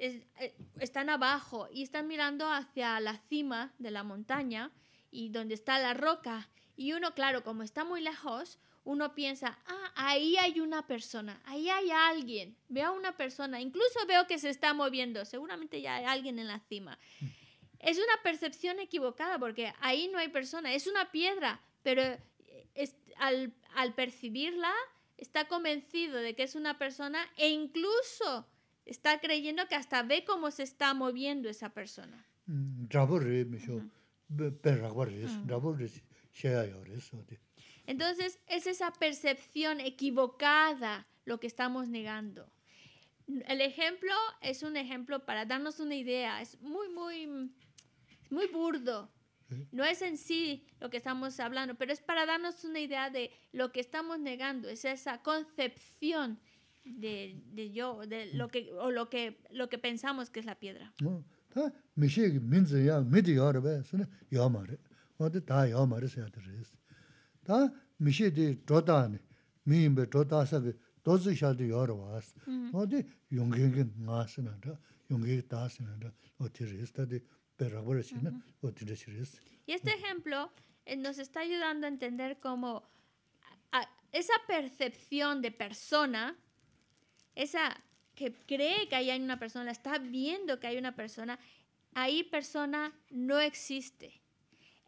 Eh, están abajo y están mirando hacia la cima de la montaña y donde está la roca. Y uno, claro, como está muy lejos, uno piensa, ah, ahí hay una persona, ahí hay alguien, veo a una persona, incluso veo que se está moviendo, seguramente ya hay alguien en la cima. Es una percepción equivocada porque ahí no hay persona, es una piedra, pero eh, al percibirla está convencido de que es una persona e incluso está creyendo que hasta ve cómo se está moviendo esa persona. Entonces es esa percepción equivocada lo que estamos negando. El ejemplo es un ejemplo para darnos una idea, es muy, muy, muy burdo. No es en sí lo que estamos hablando, pero es para darnos una idea de lo que estamos negando, es esa concepción de, de yo, de lo que, o lo que, lo que pensamos que es la piedra.
Tā mīshī kī mīnzi yā, mīdi ves yo bē, sī nā yā mā rē, wā tī tā yā mā rē mi yā tā rē sī. Tā mīshī vas trotā nī, mīyī bē trotā sā kī tōzī shā tī yā rā wā sī, wā tī de kī ngā sī nā rā, yōngi kī
Y este ejemplo eh, nos está ayudando a entender cómo esa percepción de persona esa que cree que ahí hay una persona, la está viendo que hay una persona, ahí persona no existe.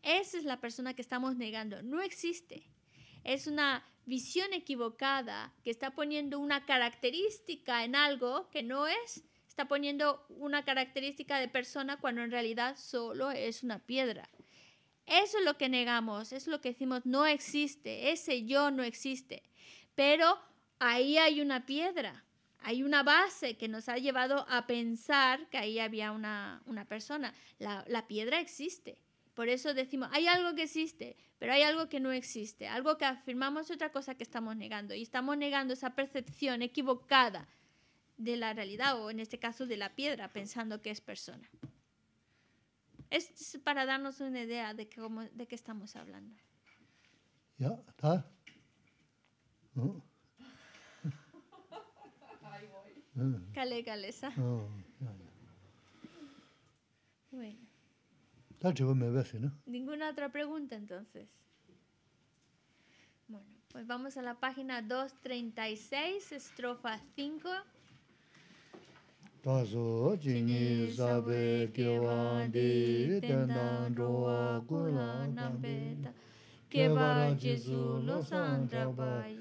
Esa es la persona que estamos negando, no existe. Es una visión equivocada que está poniendo una característica en algo que no es, está poniendo una característica de persona cuando en realidad solo es una piedra. Eso es lo que negamos, es lo que decimos, no existe, ese yo no existe, pero ahí hay una piedra hay una base que nos ha llevado a pensar que ahí había una, persona. La, piedra existe. Por eso decimos, hay algo que existe, pero hay algo que no existe. Algo que afirmamos otra cosa que estamos negando. Y estamos negando esa percepción equivocada de la realidad, o en este caso de la piedra, pensando que es persona. Es para darnos una idea de, de qué estamos hablando.
Ya, mm. Kale mm. kalesa. Oh, bueno. me ¿no?
Ninguna otra pregunta entonces. Bueno, pues vamos a la página 236, estrofa 5.
Tazo jini sabe kiwan di tendan roa kula Que kebara jizu lo sandrabayi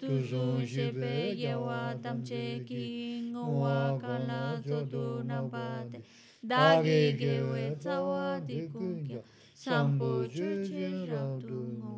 tu zo je be ye wa dam che ki ngo wa ka la zo du na pa te da ge ge we ta wa di ku ge sam bo ra du ngo